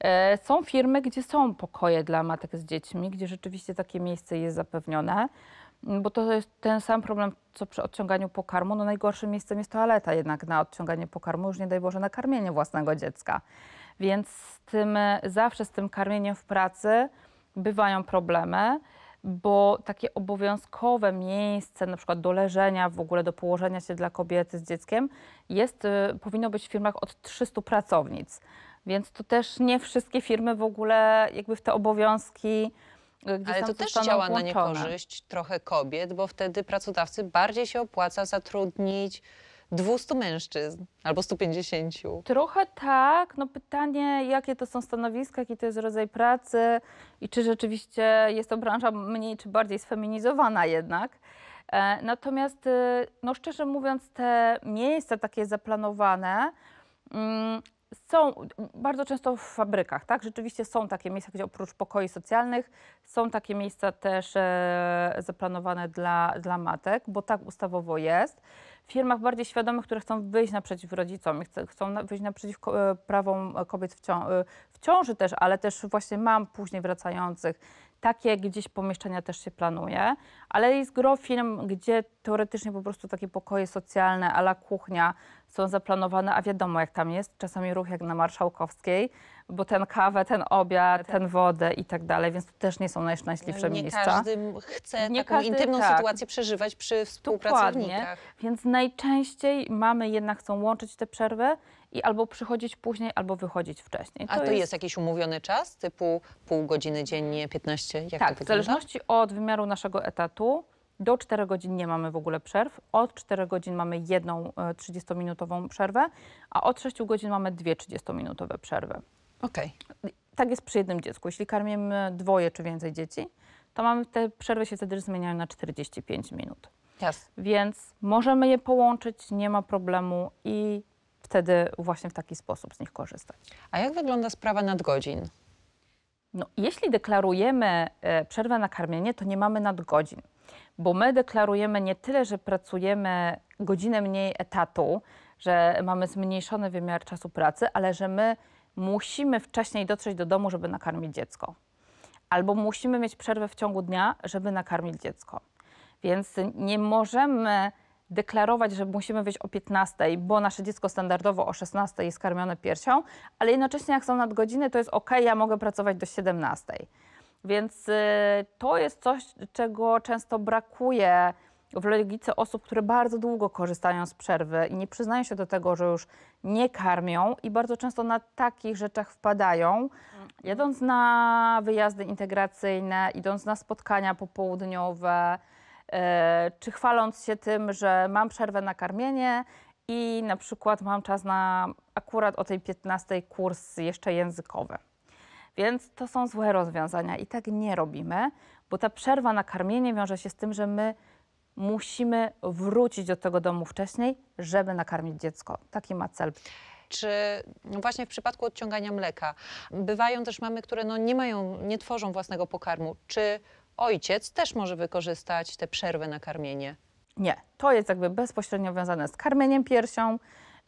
E, są firmy, gdzie są pokoje dla matek z dziećmi, gdzie rzeczywiście takie miejsce jest zapewnione, mm, bo to jest ten sam problem, co przy odciąganiu pokarmu. No najgorszym miejscem jest toaleta jednak na odciąganie pokarmu, już nie daj Boże na karmienie własnego dziecka. Więc z tym, e, zawsze z tym karmieniem w pracy bywają problemy bo takie obowiązkowe miejsce, na przykład do leżenia, w ogóle do położenia się dla kobiety z dzieckiem, jest, y, powinno być w firmach od 300 pracownic. Więc to też nie wszystkie firmy w ogóle jakby w te obowiązki y, ale to też działa włączone. na niekorzyść trochę kobiet, bo wtedy pracodawcy bardziej się opłaca zatrudnić 200 mężczyzn albo 150. Trochę tak. No pytanie, jakie to są stanowiska, jaki to jest rodzaj pracy i czy rzeczywiście jest to branża mniej czy bardziej sfeminizowana jednak. E, natomiast, y, no szczerze mówiąc, te miejsca takie zaplanowane mm, są bardzo często w fabrykach, tak? Rzeczywiście są takie miejsca, gdzie oprócz pokoi socjalnych są takie miejsca też e, zaplanowane dla, dla matek, bo tak ustawowo jest. W firmach bardziej świadomych, które chcą wyjść naprzeciw rodzicom, chcą wyjść naprzeciw e, prawom kobiet w, ciąży, e, w ciąży też, ale też właśnie mam później wracających takie gdzieś pomieszczenia też się planuje, ale jest gro firm, gdzie teoretycznie po prostu takie pokoje socjalne, ala kuchnia są zaplanowane, a wiadomo jak tam jest, czasami ruch jak na Marszałkowskiej, bo ten kawę, ten obiad, tak. ten wodę i tak dalej, więc to też nie są najszczęśliwsze nie miejsca. Nie każdy chce nie taką każdy, intymną tak. sytuację przeżywać przy współpracownikach. Dokładnie, więc najczęściej mamy jednak chcą łączyć te przerwy i albo przychodzić później, albo wychodzić wcześniej. A to, jest... jest jakiś umówiony czas, typu pół godziny dziennie, 15? Jak tak, w zależności od wymiaru naszego etatu, do 4 godzin nie mamy w ogóle przerw. Od 4 godzin mamy jedną 30-minutową e, przerwę, a od 6 godzin mamy dwie 30-minutowe przerwy. Okej. Okay. Tak jest przy jednym dziecku. Jeśli karmimy dwoje czy więcej dzieci, to mamy te przerwy się wtedy zmieniają na 45 minut. Yes. Więc możemy je połączyć, nie ma problemu i wtedy właśnie w taki sposób z nich korzystać. A jak wygląda sprawa nadgodzin? No, jeśli deklarujemy e, przerwę na karmienie, to nie mamy nadgodzin, bo my deklarujemy nie tyle, że pracujemy godzinę mniej etatu, że mamy zmniejszony wymiar czasu pracy, ale że my musimy wcześniej dotrzeć do domu, żeby nakarmić dziecko. Albo musimy mieć przerwę w ciągu dnia, żeby nakarmić dziecko. Więc nie możemy deklarować, że musimy wyjść o 15, bo nasze dziecko standardowo o 16 jest karmione piersią, ale jednocześnie jak są nadgodziny, to jest ok, ja mogę pracować do 17. Więc y, to jest coś, czego często brakuje w logice osób, które bardzo długo korzystają z przerwy i nie przyznają się do tego, że już nie karmią i bardzo często na takich rzeczach wpadają, mhm. jadąc na wyjazdy integracyjne, idąc na spotkania popołudniowe, E, czy chwaląc się tym, że mam przerwę na karmienie i na przykład mam czas na akurat o tej 15 kurs jeszcze językowy. Więc to są złe rozwiązania i tak nie robimy, bo ta przerwa na karmienie wiąże się z tym, że my musimy wrócić do tego domu wcześniej, żeby nakarmić dziecko. Taki ma cel czy właśnie w przypadku odciągania mleka. Bywają też mamy, które no nie mają, nie tworzą własnego pokarmu. Czy ojciec też może wykorzystać tę przerwę na karmienie. Nie, to jest jakby bezpośrednio wiązane z karmieniem piersią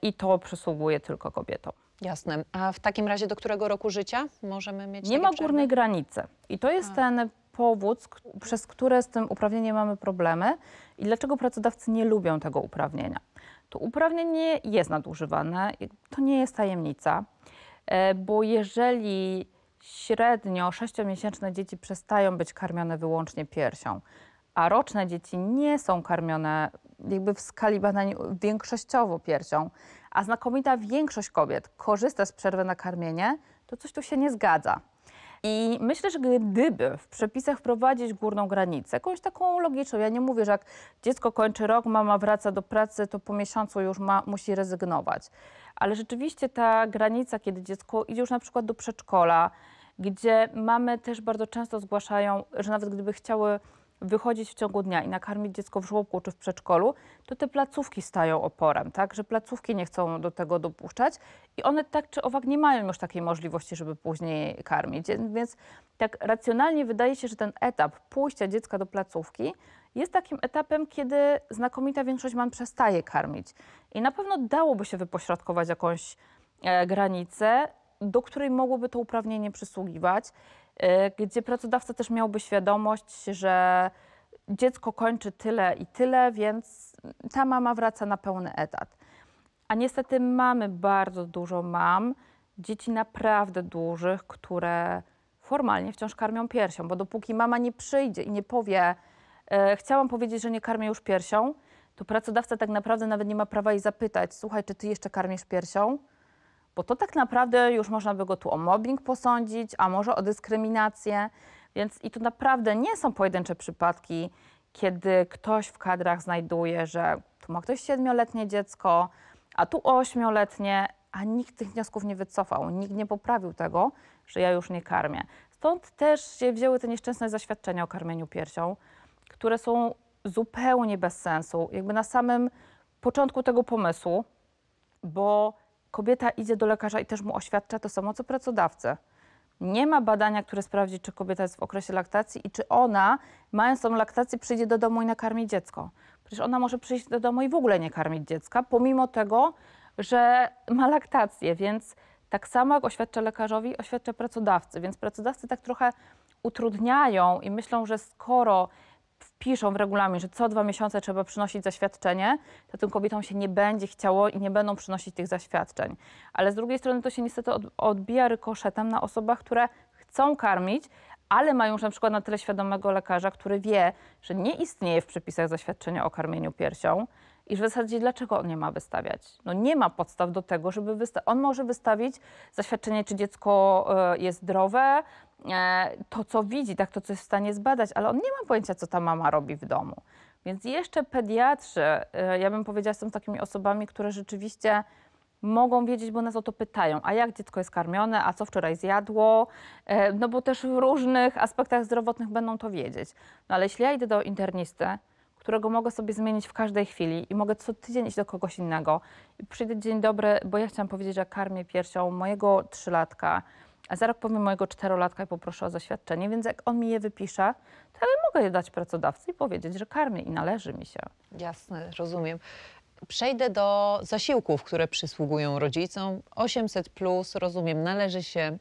i to przysługuje tylko kobietom. Jasne. A w takim razie do którego roku życia możemy mieć Nie ma przerwy? górnej granicy. I to jest A. ten powód, przez które z tym uprawnieniem mamy problemy i dlaczego pracodawcy nie lubią tego uprawnienia. To uprawnienie jest nadużywane, to nie jest tajemnica, e, bo jeżeli średnio sześciomiesięczne dzieci przestają być karmione wyłącznie piersią, a roczne dzieci nie są karmione jakby w skali badań większościowo piersią, a znakomita większość kobiet korzysta z przerwy na karmienie, to coś tu się nie zgadza. I myślę, że gdyby w przepisach wprowadzić górną granicę, jakąś taką logiczną, ja nie mówię, że jak dziecko kończy rok, mama wraca do pracy, to po miesiącu już ma, musi rezygnować. Ale rzeczywiście ta granica, kiedy dziecko idzie już na przykład do przedszkola, gdzie mamy też bardzo często zgłaszają, że nawet gdyby chciały wychodzić w ciągu dnia i nakarmić dziecko w żłobku czy w przedszkolu, to te placówki stają oporem, tak? Że placówki nie chcą do tego dopuszczać i one tak czy owak nie mają już takiej możliwości, żeby później karmić. Więc tak racjonalnie wydaje się, że ten etap pójścia dziecka do placówki jest takim etapem, kiedy znakomita większość mam przestaje karmić. I na pewno dałoby się wypośrodkować jakąś e, granicę, do której mogłoby to uprawnienie przysługiwać, y, gdzie pracodawca też miałby świadomość, że dziecko kończy tyle i tyle, więc ta mama wraca na pełny etat. A niestety mamy bardzo dużo mam, dzieci naprawdę dużych, które formalnie wciąż karmią piersią, bo dopóki mama nie przyjdzie i nie powie, y, chciałam powiedzieć, że nie karmię już piersią, to pracodawca tak naprawdę nawet nie ma prawa jej zapytać, słuchaj, czy ty jeszcze karmisz piersią? bo to tak naprawdę już można by go tu o mobbing posądzić, a może o dyskryminację. Więc i tu naprawdę nie są pojedyncze przypadki, kiedy ktoś w kadrach znajduje, że tu ma ktoś siedmioletnie dziecko, a tu ośmioletnie, a nikt tych wniosków nie wycofał, nikt nie poprawił tego, że ja już nie karmię. Stąd też się wzięły te nieszczęsne zaświadczenia o karmieniu piersią, które są zupełnie bez sensu, jakby na samym początku tego pomysłu, bo kobieta idzie do lekarza i też mu oświadcza to samo co pracodawcę. Nie ma badania, które sprawdzi, czy kobieta jest w okresie laktacji i czy ona, mając tą laktację, przyjdzie do domu i nakarmi dziecko. Przecież ona może przyjść do domu i w ogóle nie karmić dziecka, pomimo tego, że ma laktację, więc tak samo jak oświadcza lekarzowi, oświadcza pracodawcy. Więc pracodawcy tak trochę utrudniają i myślą, że skoro wpiszą w regulamin, że co dwa miesiące trzeba przynosić zaświadczenie, to tym kobietom się nie będzie chciało i nie będą przynosić tych zaświadczeń. Ale z drugiej strony to się niestety odbija rykoszetem na osobach, które chcą karmić, ale mają już na przykład na tyle świadomego lekarza, który wie, że nie istnieje w przepisach zaświadczenia o karmieniu piersią, i w zasadzie dlaczego on nie ma wystawiać? No nie ma podstaw do tego, żeby wystawić. On może wystawić zaświadczenie, czy dziecko e, jest zdrowe, e, to co widzi, tak to co jest w stanie zbadać, ale on nie ma pojęcia, co ta mama robi w domu. Więc jeszcze pediatrzy, e, ja bym powiedziała, są takimi osobami, które rzeczywiście mogą wiedzieć, bo nas o to pytają, a jak dziecko jest karmione, a co wczoraj zjadło, no bo też w różnych aspektach zdrowotnych będą to wiedzieć. No ale jeśli ja idę do internisty, którego mogę sobie zmienić w każdej chwili i mogę co tydzień iść do kogoś innego. I przyjdę dzień dobry, bo ja chciałam powiedzieć, że karmię piersią mojego trzylatka, a za rok powiem mojego czterolatka i poproszę o zaświadczenie, więc jak on mi je wypisze, to ja mogę je dać pracodawcy i powiedzieć, że karmię i należy mi się. Jasne, rozumiem. Przejdę do zasiłków, które przysługują rodzicom. 800 plus, rozumiem, należy się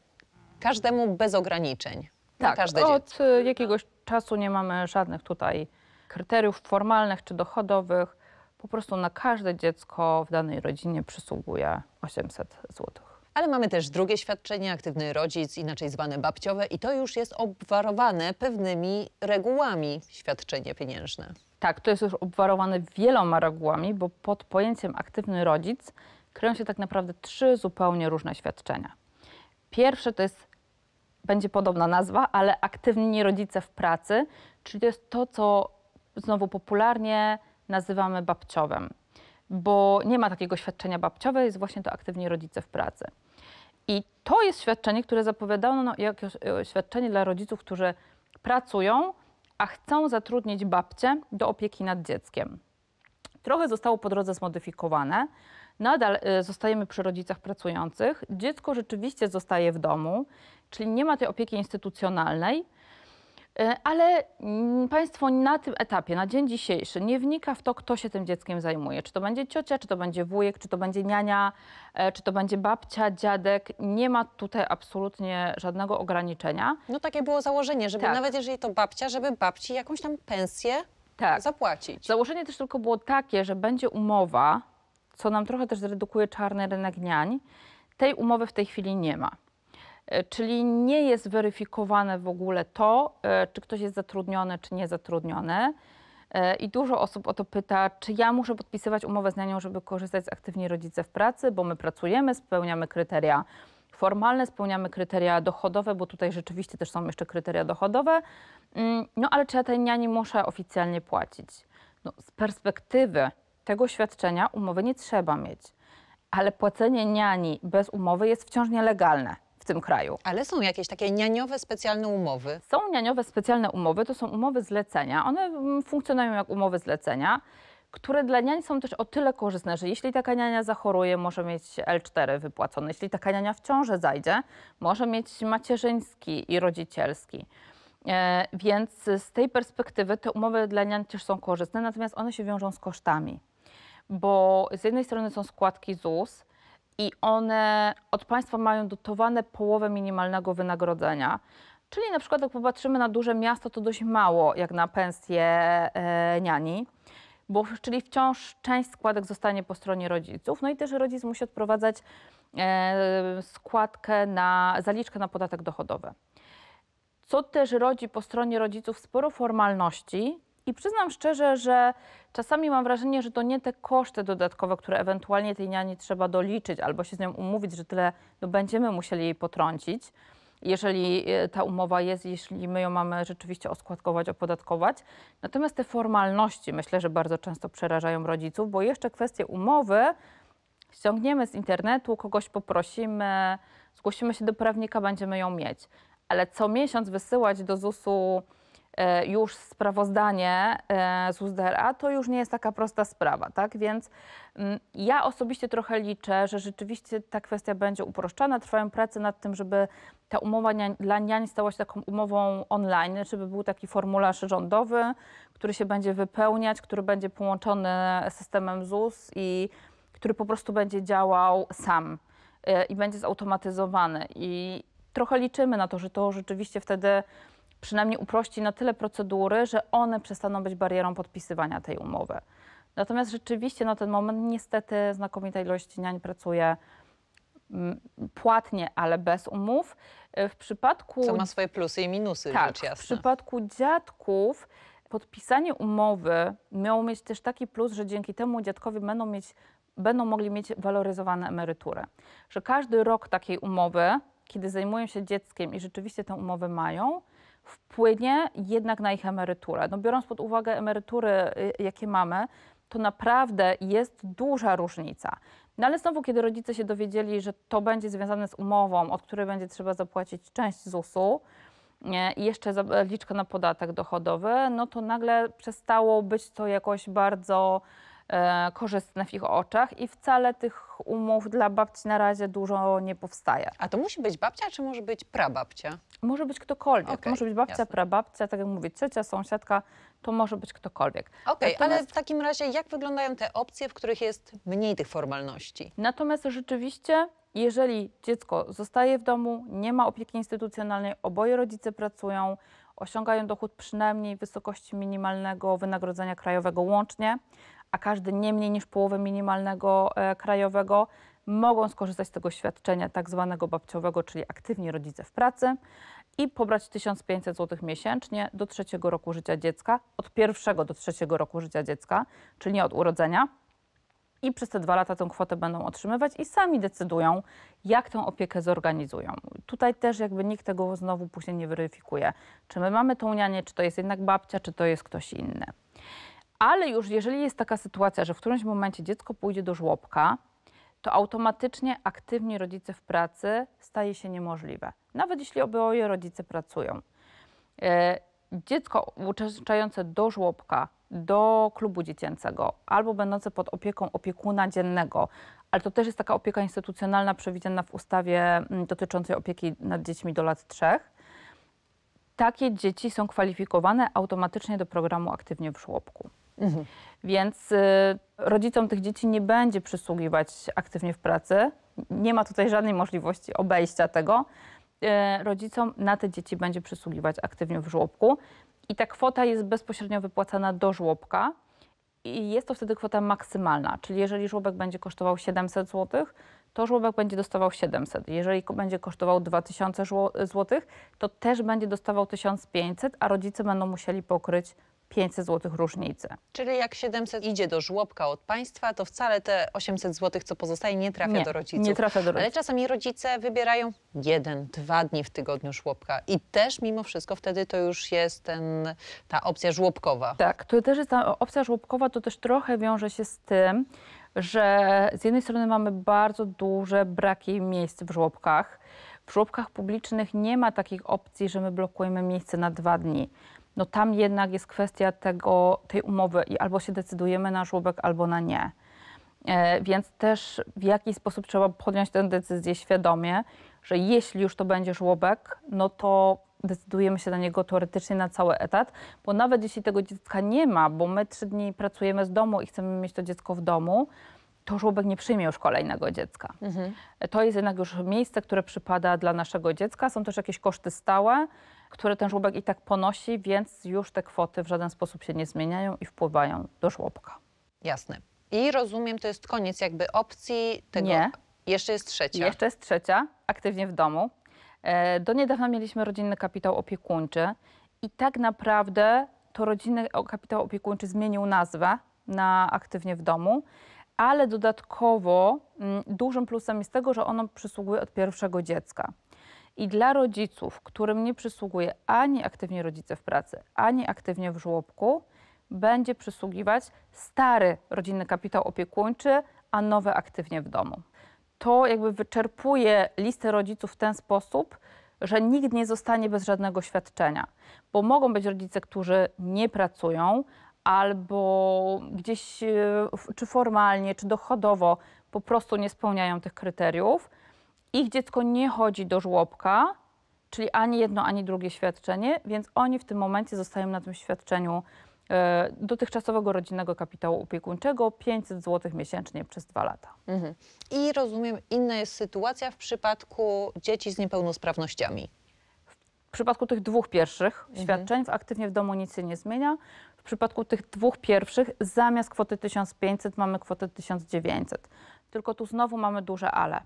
każdemu bez ograniczeń. Tak, od y, jakiegoś czasu nie mamy żadnych tutaj kryteriów formalnych czy dochodowych, po prostu na każde dziecko w danej rodzinie przysługuje 800 zł. Ale mamy też drugie świadczenie, aktywny rodzic, inaczej zwane babciowe, i to już jest obwarowane pewnymi regułami świadczenie pieniężne. Tak, to jest już obwarowane wieloma regułami, bo pod pojęciem aktywny rodzic kryją się tak naprawdę trzy zupełnie różne świadczenia. Pierwsze to jest, będzie podobna nazwa, ale aktywni rodzice w pracy, czyli to jest to, co znowu popularnie nazywamy babciowym, bo nie ma takiego świadczenia babciowe, jest właśnie to aktywni rodzice w pracy. I to jest świadczenie, które zapowiadano no, jako e, świadczenie dla rodziców, którzy pracują, a chcą zatrudnić babcię do opieki nad dzieckiem. Trochę zostało po drodze zmodyfikowane. Nadal e, zostajemy przy rodzicach pracujących. Dziecko rzeczywiście zostaje w domu, czyli nie ma tej opieki instytucjonalnej, E, ale mm, państwo na tym etapie, na dzień dzisiejszy, nie wnika w to, kto się tym dzieckiem zajmuje. Czy to będzie ciocia, czy to będzie wujek, czy to będzie niania, e, czy to będzie babcia, dziadek. Nie ma tutaj absolutnie żadnego ograniczenia. No takie było założenie, żeby tak. nawet jeżeli to babcia, żeby babci jakąś tam pensję tak. zapłacić. Założenie też tylko było takie, że będzie umowa, co nam trochę też zredukuje czarny rynek niań. Tej umowy w tej chwili nie ma. E, czyli nie jest weryfikowane w ogóle to, e, czy ktoś jest zatrudniony, czy nie zatrudniony. E, I dużo osób o to pyta, czy ja muszę podpisywać umowę z nianią, żeby korzystać z aktywni rodzice w pracy, bo my pracujemy, spełniamy kryteria formalne, spełniamy kryteria dochodowe, bo tutaj rzeczywiście też są jeszcze kryteria dochodowe. Mm, no ale czy ja tej niani muszę oficjalnie płacić? No, z perspektywy tego świadczenia umowy nie trzeba mieć, ale płacenie niani bez umowy jest wciąż nielegalne w tym kraju. Ale są jakieś takie nianiowe specjalne umowy? Są nianiowe specjalne umowy, to są umowy zlecenia. One mm, funkcjonują jak umowy zlecenia które dla niań są też o tyle korzystne, że jeśli taka niania zachoruje, może mieć L4 wypłacone, jeśli taka niania w ciąży zajdzie, może mieć macierzyński i rodzicielski. E, więc z tej perspektywy te umowy dla nian też są korzystne, natomiast one się wiążą z kosztami, bo z jednej strony są składki ZUS, i one od państwa mają dotowane połowę minimalnego wynagrodzenia. Czyli na przykład jak popatrzymy na duże miasto, to dość mało jak na pensję e, niani, bo, czyli wciąż część składek zostanie po stronie rodziców. No i też rodzic musi odprowadzać e, składkę na zaliczkę na podatek dochodowy. Co też rodzi po stronie rodziców sporo formalności, i przyznam szczerze, że czasami mam wrażenie, że to nie te koszty dodatkowe, które ewentualnie tej niani trzeba doliczyć albo się z nią umówić, że tyle no, będziemy musieli jej potrącić jeżeli e, ta umowa jest, jeśli my ją mamy rzeczywiście oskładkować, opodatkować. Natomiast te formalności myślę, że bardzo często przerażają rodziców, bo jeszcze kwestie umowy ściągniemy z internetu, kogoś poprosimy, zgłosimy się do prawnika, będziemy ją mieć. Ale co miesiąc wysyłać do ZUS-u E, już sprawozdanie e, z UZDRA, to już nie jest taka prosta sprawa, tak? Więc mm, ja osobiście trochę liczę, że rzeczywiście ta kwestia będzie uproszczona. Trwają prace nad tym, żeby ta umowa niań, dla niań stała się taką umową online, żeby był taki formularz rządowy, który się będzie wypełniać, który będzie połączony z systemem ZUS i który po prostu będzie działał sam e, i będzie zautomatyzowany. I trochę liczymy na to, że to rzeczywiście wtedy przynajmniej uprości na tyle procedury, że one przestaną być barierą podpisywania tej umowy. Natomiast rzeczywiście na no, ten moment niestety znakomita ilość niań pracuje mm, płatnie, ale bez umów. E, w przypadku... Co ma swoje plusy i minusy, tak, W przypadku dziadków podpisanie umowy miało mieć też taki plus, że dzięki temu dziadkowie będą mieć będą mogli mieć waloryzowane emerytury. Że każdy rok takiej umowy, kiedy zajmują się dzieckiem i rzeczywiście tę umowę mają, wpłynie jednak na ich emeryturę. No biorąc pod uwagę emerytury, y, jakie mamy, to naprawdę jest duża różnica. No ale znowu, kiedy rodzice się dowiedzieli, że to będzie związane z umową, od której będzie trzeba zapłacić część ZUS-u i jeszcze liczkę na podatek dochodowy, no to nagle przestało być to jakoś bardzo E, korzystne w ich oczach i wcale tych umów dla babci na razie dużo nie powstaje. A to musi być babcia, czy może być prababcia? Może być ktokolwiek. Okay, może być babcia, jasne. prababcia, tak jak mówię, ciocia, sąsiadka, to może być ktokolwiek. Okej, okay, ale w takim razie jak wyglądają te opcje, w których jest mniej tych formalności? Natomiast rzeczywiście, jeżeli dziecko zostaje w domu, nie ma opieki instytucjonalnej, oboje rodzice pracują, osiągają dochód przynajmniej wysokości minimalnego wynagrodzenia krajowego łącznie, a każdy nie mniej niż połowę minimalnego e, krajowego, mogą skorzystać z tego świadczenia tak zwanego babciowego, czyli aktywni rodzice w pracy i pobrać 1500 zł miesięcznie do trzeciego roku życia dziecka, od pierwszego do trzeciego roku życia dziecka, czyli nie od urodzenia. I przez te dwa lata tę kwotę będą otrzymywać i sami decydują, jak tę opiekę zorganizują. Tutaj też jakby nikt tego znowu później nie weryfikuje. Czy my mamy tą nianię, czy to jest jednak babcia, czy to jest ktoś inny. Ale już jeżeli jest taka sytuacja, że w którymś momencie dziecko pójdzie do żłobka, to automatycznie aktywni rodzice w pracy staje się niemożliwe. Nawet jeśli oboje rodzice pracują. E, dziecko uczęszczające do żłobka, do klubu dziecięcego albo będące pod opieką opiekuna dziennego, ale to też jest taka opieka instytucjonalna przewidziana w ustawie mm, dotyczącej opieki nad dziećmi do lat trzech. Takie dzieci są kwalifikowane automatycznie do programu aktywnie w żłobku. Mhm. Więc y, rodzicom tych dzieci nie będzie przysługiwać aktywnie w pracy. Nie ma tutaj żadnej możliwości obejścia tego. Y, rodzicom na te dzieci będzie przysługiwać aktywnie w żłobku. I ta kwota jest bezpośrednio wypłacana do żłobka. I jest to wtedy kwota maksymalna, czyli jeżeli żłobek będzie kosztował 700 zł, to żłobek będzie dostawał 700. Jeżeli będzie kosztował 2000 zł, to też będzie dostawał 1500, a rodzice będą musieli pokryć 500 zł różnicy. Czyli jak 700 idzie do żłobka od państwa, to wcale te 800 zł, co pozostaje, nie trafia nie, do rodziców. Nie trafia do rodziców. Ale czasami rodzice wybierają jeden, dwa dni w tygodniu żłobka i też mimo wszystko wtedy to już jest ten, ta opcja żłobkowa. Tak, to też jest ta opcja żłobkowa, to też trochę wiąże się z tym, że z jednej strony mamy bardzo duże braki miejsc w żłobkach. W żłobkach publicznych nie ma takich opcji, że my blokujemy miejsce na dwa dni no tam jednak jest kwestia tego, tej umowy i albo się decydujemy na żłobek, albo na nie. E, więc też w jaki sposób trzeba podjąć tę decyzję świadomie, że jeśli już to będzie żłobek, no to decydujemy się na niego teoretycznie na cały etat, bo nawet jeśli tego dziecka nie ma, bo my trzy dni pracujemy z domu i chcemy mieć to dziecko w domu, to żłobek nie przyjmie już kolejnego dziecka. Mhm. E, to jest jednak już miejsce, które przypada dla naszego dziecka. Są też jakieś koszty stałe, które ten żłobek i tak ponosi, więc już te kwoty w żaden sposób się nie zmieniają i wpływają do żłobka. Jasne. I rozumiem, to jest koniec jakby opcji tego. Nie. Jeszcze jest trzecia. Jeszcze jest trzecia, aktywnie w domu. E, do niedawna mieliśmy rodzinny kapitał opiekuńczy i tak naprawdę to rodzinny kapitał opiekuńczy zmienił nazwę na aktywnie w domu, ale dodatkowo mm, dużym plusem jest tego, że ono przysługuje od pierwszego dziecka. I dla rodziców, którym nie przysługuje ani aktywnie rodzice w pracy, ani aktywnie w żłobku, będzie przysługiwać stary rodzinny kapitał opiekuńczy, a nowe aktywnie w domu. To jakby wyczerpuje listę rodziców w ten sposób, że nikt nie zostanie bez żadnego świadczenia, bo mogą być rodzice, którzy nie pracują albo gdzieś e, czy formalnie, czy dochodowo po prostu nie spełniają tych kryteriów ich dziecko nie chodzi do żłobka, czyli ani jedno, ani drugie świadczenie, więc oni w tym momencie zostają na tym świadczeniu e, dotychczasowego rodzinnego kapitału opiekuńczego 500 zł miesięcznie przez dwa lata. Mhm. I rozumiem, inna jest sytuacja w przypadku dzieci z niepełnosprawnościami. W przypadku tych dwóch pierwszych mhm. świadczeń w aktywnie w domu nic się nie zmienia. W przypadku tych dwóch pierwszych zamiast kwoty 1500 mamy kwotę 1900. Tylko tu znowu mamy duże ale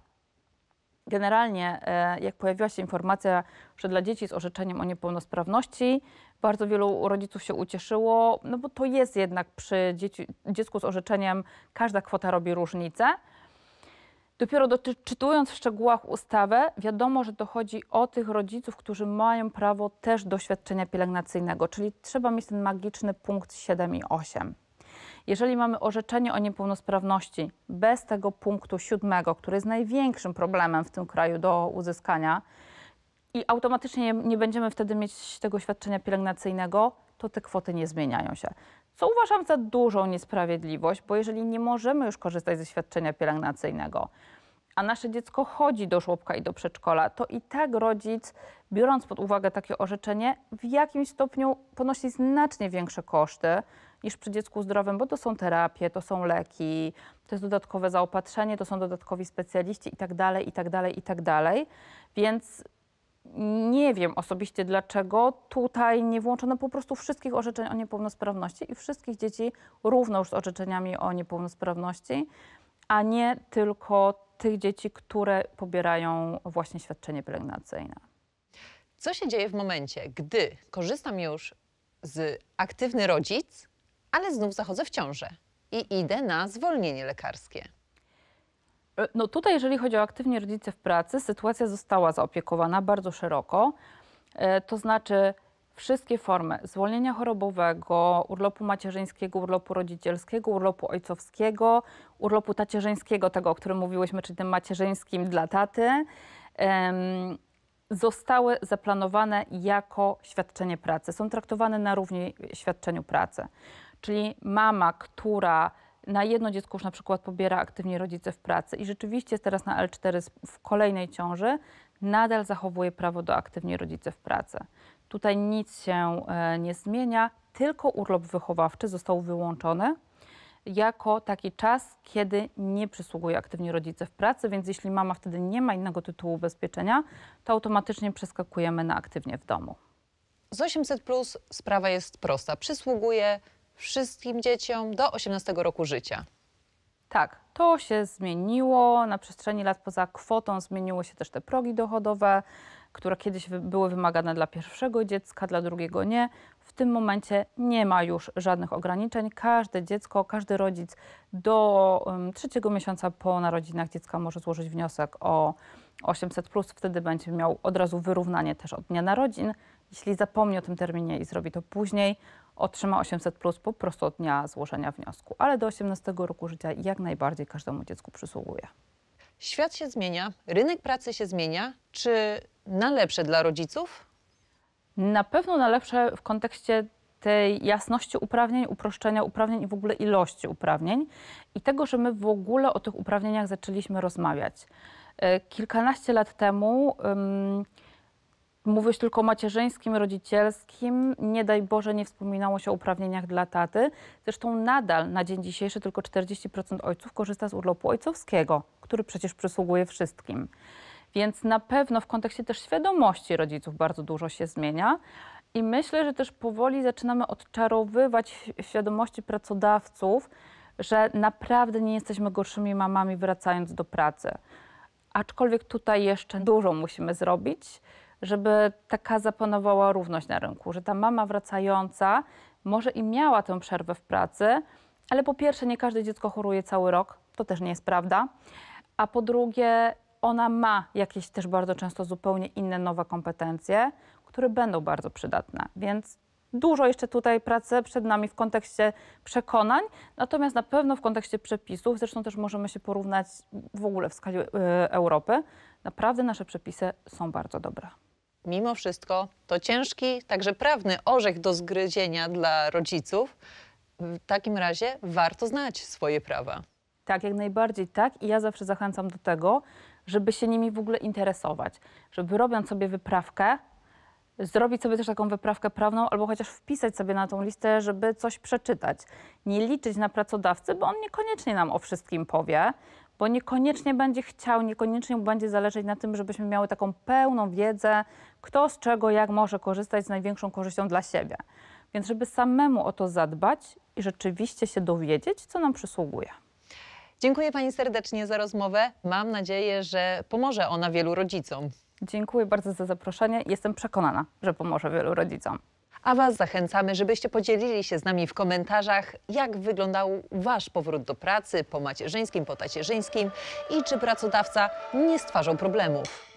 Generalnie, e, jak pojawiła się informacja, że dla dzieci z orzeczeniem o niepełnosprawności, bardzo wielu rodziców się ucieszyło, no bo to jest jednak przy dzieci, dziecku z orzeczeniem każda kwota robi różnicę. Dopiero doczytując w szczegółach ustawę, wiadomo, że to chodzi o tych rodziców, którzy mają prawo też do świadczenia pielęgnacyjnego, czyli trzeba mieć ten magiczny punkt 7 i 8. Jeżeli mamy orzeczenie o niepełnosprawności bez tego punktu siódmego, który jest największym problemem w tym kraju do uzyskania, i automatycznie nie będziemy wtedy mieć tego świadczenia pielęgnacyjnego, to te kwoty nie zmieniają się. Co uważam za dużą niesprawiedliwość, bo jeżeli nie możemy już korzystać ze świadczenia pielęgnacyjnego, a nasze dziecko chodzi do żłobka i do przedszkola, to i tak rodzic, biorąc pod uwagę takie orzeczenie, w jakimś stopniu ponosi znacznie większe koszty niż przy dziecku zdrowym, bo to są terapie, to są leki, to jest dodatkowe zaopatrzenie, to są dodatkowi specjaliści itd., itd., itd. Więc nie wiem osobiście dlaczego tutaj nie włączono po prostu wszystkich orzeczeń o niepełnosprawności i wszystkich dzieci równo już z orzeczeniami o niepełnosprawności, a nie tylko tych dzieci, które pobierają właśnie świadczenie pielęgnacyjne. Co się dzieje w momencie, gdy korzystam już z aktywny rodzic, ale znów zachodzę w ciążę i idę na zwolnienie lekarskie. E, no tutaj, jeżeli chodzi o aktywni rodzice w pracy, sytuacja została zaopiekowana bardzo szeroko. E, to znaczy, wszystkie formy zwolnienia chorobowego, urlopu macierzyńskiego, urlopu rodzicielskiego, urlopu ojcowskiego, urlopu tacierzyńskiego, tego, o którym mówiłyśmy, czyli tym macierzyńskim dla taty, zostały zaplanowane jako świadczenie pracy. Są traktowane na równi świadczeniu pracy. Czyli mama, która na jedno dziecko już na przykład pobiera aktywnie rodzice w pracy i rzeczywiście jest teraz na L4 w kolejnej ciąży, nadal zachowuje prawo do aktywnie rodzice w pracy. Tutaj nic się e, nie zmienia, tylko urlop wychowawczy został wyłączony jako taki czas, kiedy nie przysługuje aktywnie rodzice w pracy, więc jeśli mama wtedy nie ma innego tytułu ubezpieczenia, to automatycznie przeskakujemy na aktywnie w domu. Z 800 plus sprawa jest prosta. Przysługuje wszystkim dzieciom do 18 roku życia. Tak, to się zmieniło. Na przestrzeni lat poza kwotą zmieniły się też te progi dochodowe, które kiedyś były wymagane dla pierwszego dziecka, dla drugiego nie. W tym momencie nie ma już żadnych ograniczeń. Każde dziecko, każdy rodzic do trzeciego miesiąca po narodzinach dziecka może złożyć wniosek o 800, plus. wtedy będzie miał od razu wyrównanie też od dnia narodzin. Jeśli zapomni o tym terminie i zrobi to później, otrzyma 800 plus po prostu od dnia złożenia wniosku, ale do 18 roku życia jak najbardziej każdemu dziecku przysługuje. Świat się zmienia, rynek pracy się zmienia. Czy na lepsze dla rodziców? Na pewno na lepsze w kontekście tej jasności uprawnień, uproszczenia uprawnień i w ogóle ilości uprawnień i tego, że my w ogóle o tych uprawnieniach zaczęliśmy rozmawiać. E, kilkanaście lat temu. Mówisz tylko o macierzyńskim, rodzicielskim. Nie daj Boże, nie wspominało się o uprawnieniach dla taty. Zresztą nadal na dzień dzisiejszy tylko 40% ojców korzysta z urlopu ojcowskiego, który przecież przysługuje wszystkim. Więc na pewno w kontekście też świadomości rodziców bardzo dużo się zmienia. I myślę, że też powoli zaczynamy odczarowywać świadomości pracodawców, że naprawdę nie jesteśmy gorszymi mamami wracając do pracy. Aczkolwiek tutaj jeszcze dużo musimy zrobić żeby taka zapanowała równość na rynku, że ta mama wracająca może i miała tę przerwę w pracy, ale po pierwsze, nie każde dziecko choruje cały rok, to też nie jest prawda. A po drugie, ona ma jakieś też bardzo często zupełnie inne nowe kompetencje, które będą bardzo przydatne. Więc dużo jeszcze tutaj pracy przed nami w kontekście przekonań, natomiast na pewno w kontekście przepisów, zresztą też możemy się porównać w ogóle w skali y, Europy, naprawdę nasze przepisy są bardzo dobre mimo wszystko to ciężki, także prawny orzech do zgryzienia dla rodziców. W takim razie warto znać swoje prawa. Tak, jak najbardziej tak. I ja zawsze zachęcam do tego, żeby się nimi w ogóle interesować. Żeby robiąc sobie wyprawkę, zrobić sobie też taką wyprawkę prawną, albo chociaż wpisać sobie na tą listę, żeby coś przeczytać. Nie liczyć na pracodawcę, bo on niekoniecznie nam o wszystkim powie bo niekoniecznie będzie chciał, niekoniecznie mu będzie zależeć na tym, żebyśmy miały taką pełną wiedzę, kto z czego, jak może korzystać z największą korzyścią dla siebie. Więc żeby samemu o to zadbać i rzeczywiście się dowiedzieć, co nam przysługuje. Dziękuję Pani serdecznie za rozmowę. Mam nadzieję, że pomoże ona wielu rodzicom. Dziękuję bardzo za zaproszenie. Jestem przekonana, że pomoże wielu rodzicom. A Was zachęcamy, żebyście podzielili się z nami w komentarzach, jak wyglądał Wasz powrót do pracy po macierzyńskim, po tacierzyńskim i czy pracodawca nie stwarzał problemów.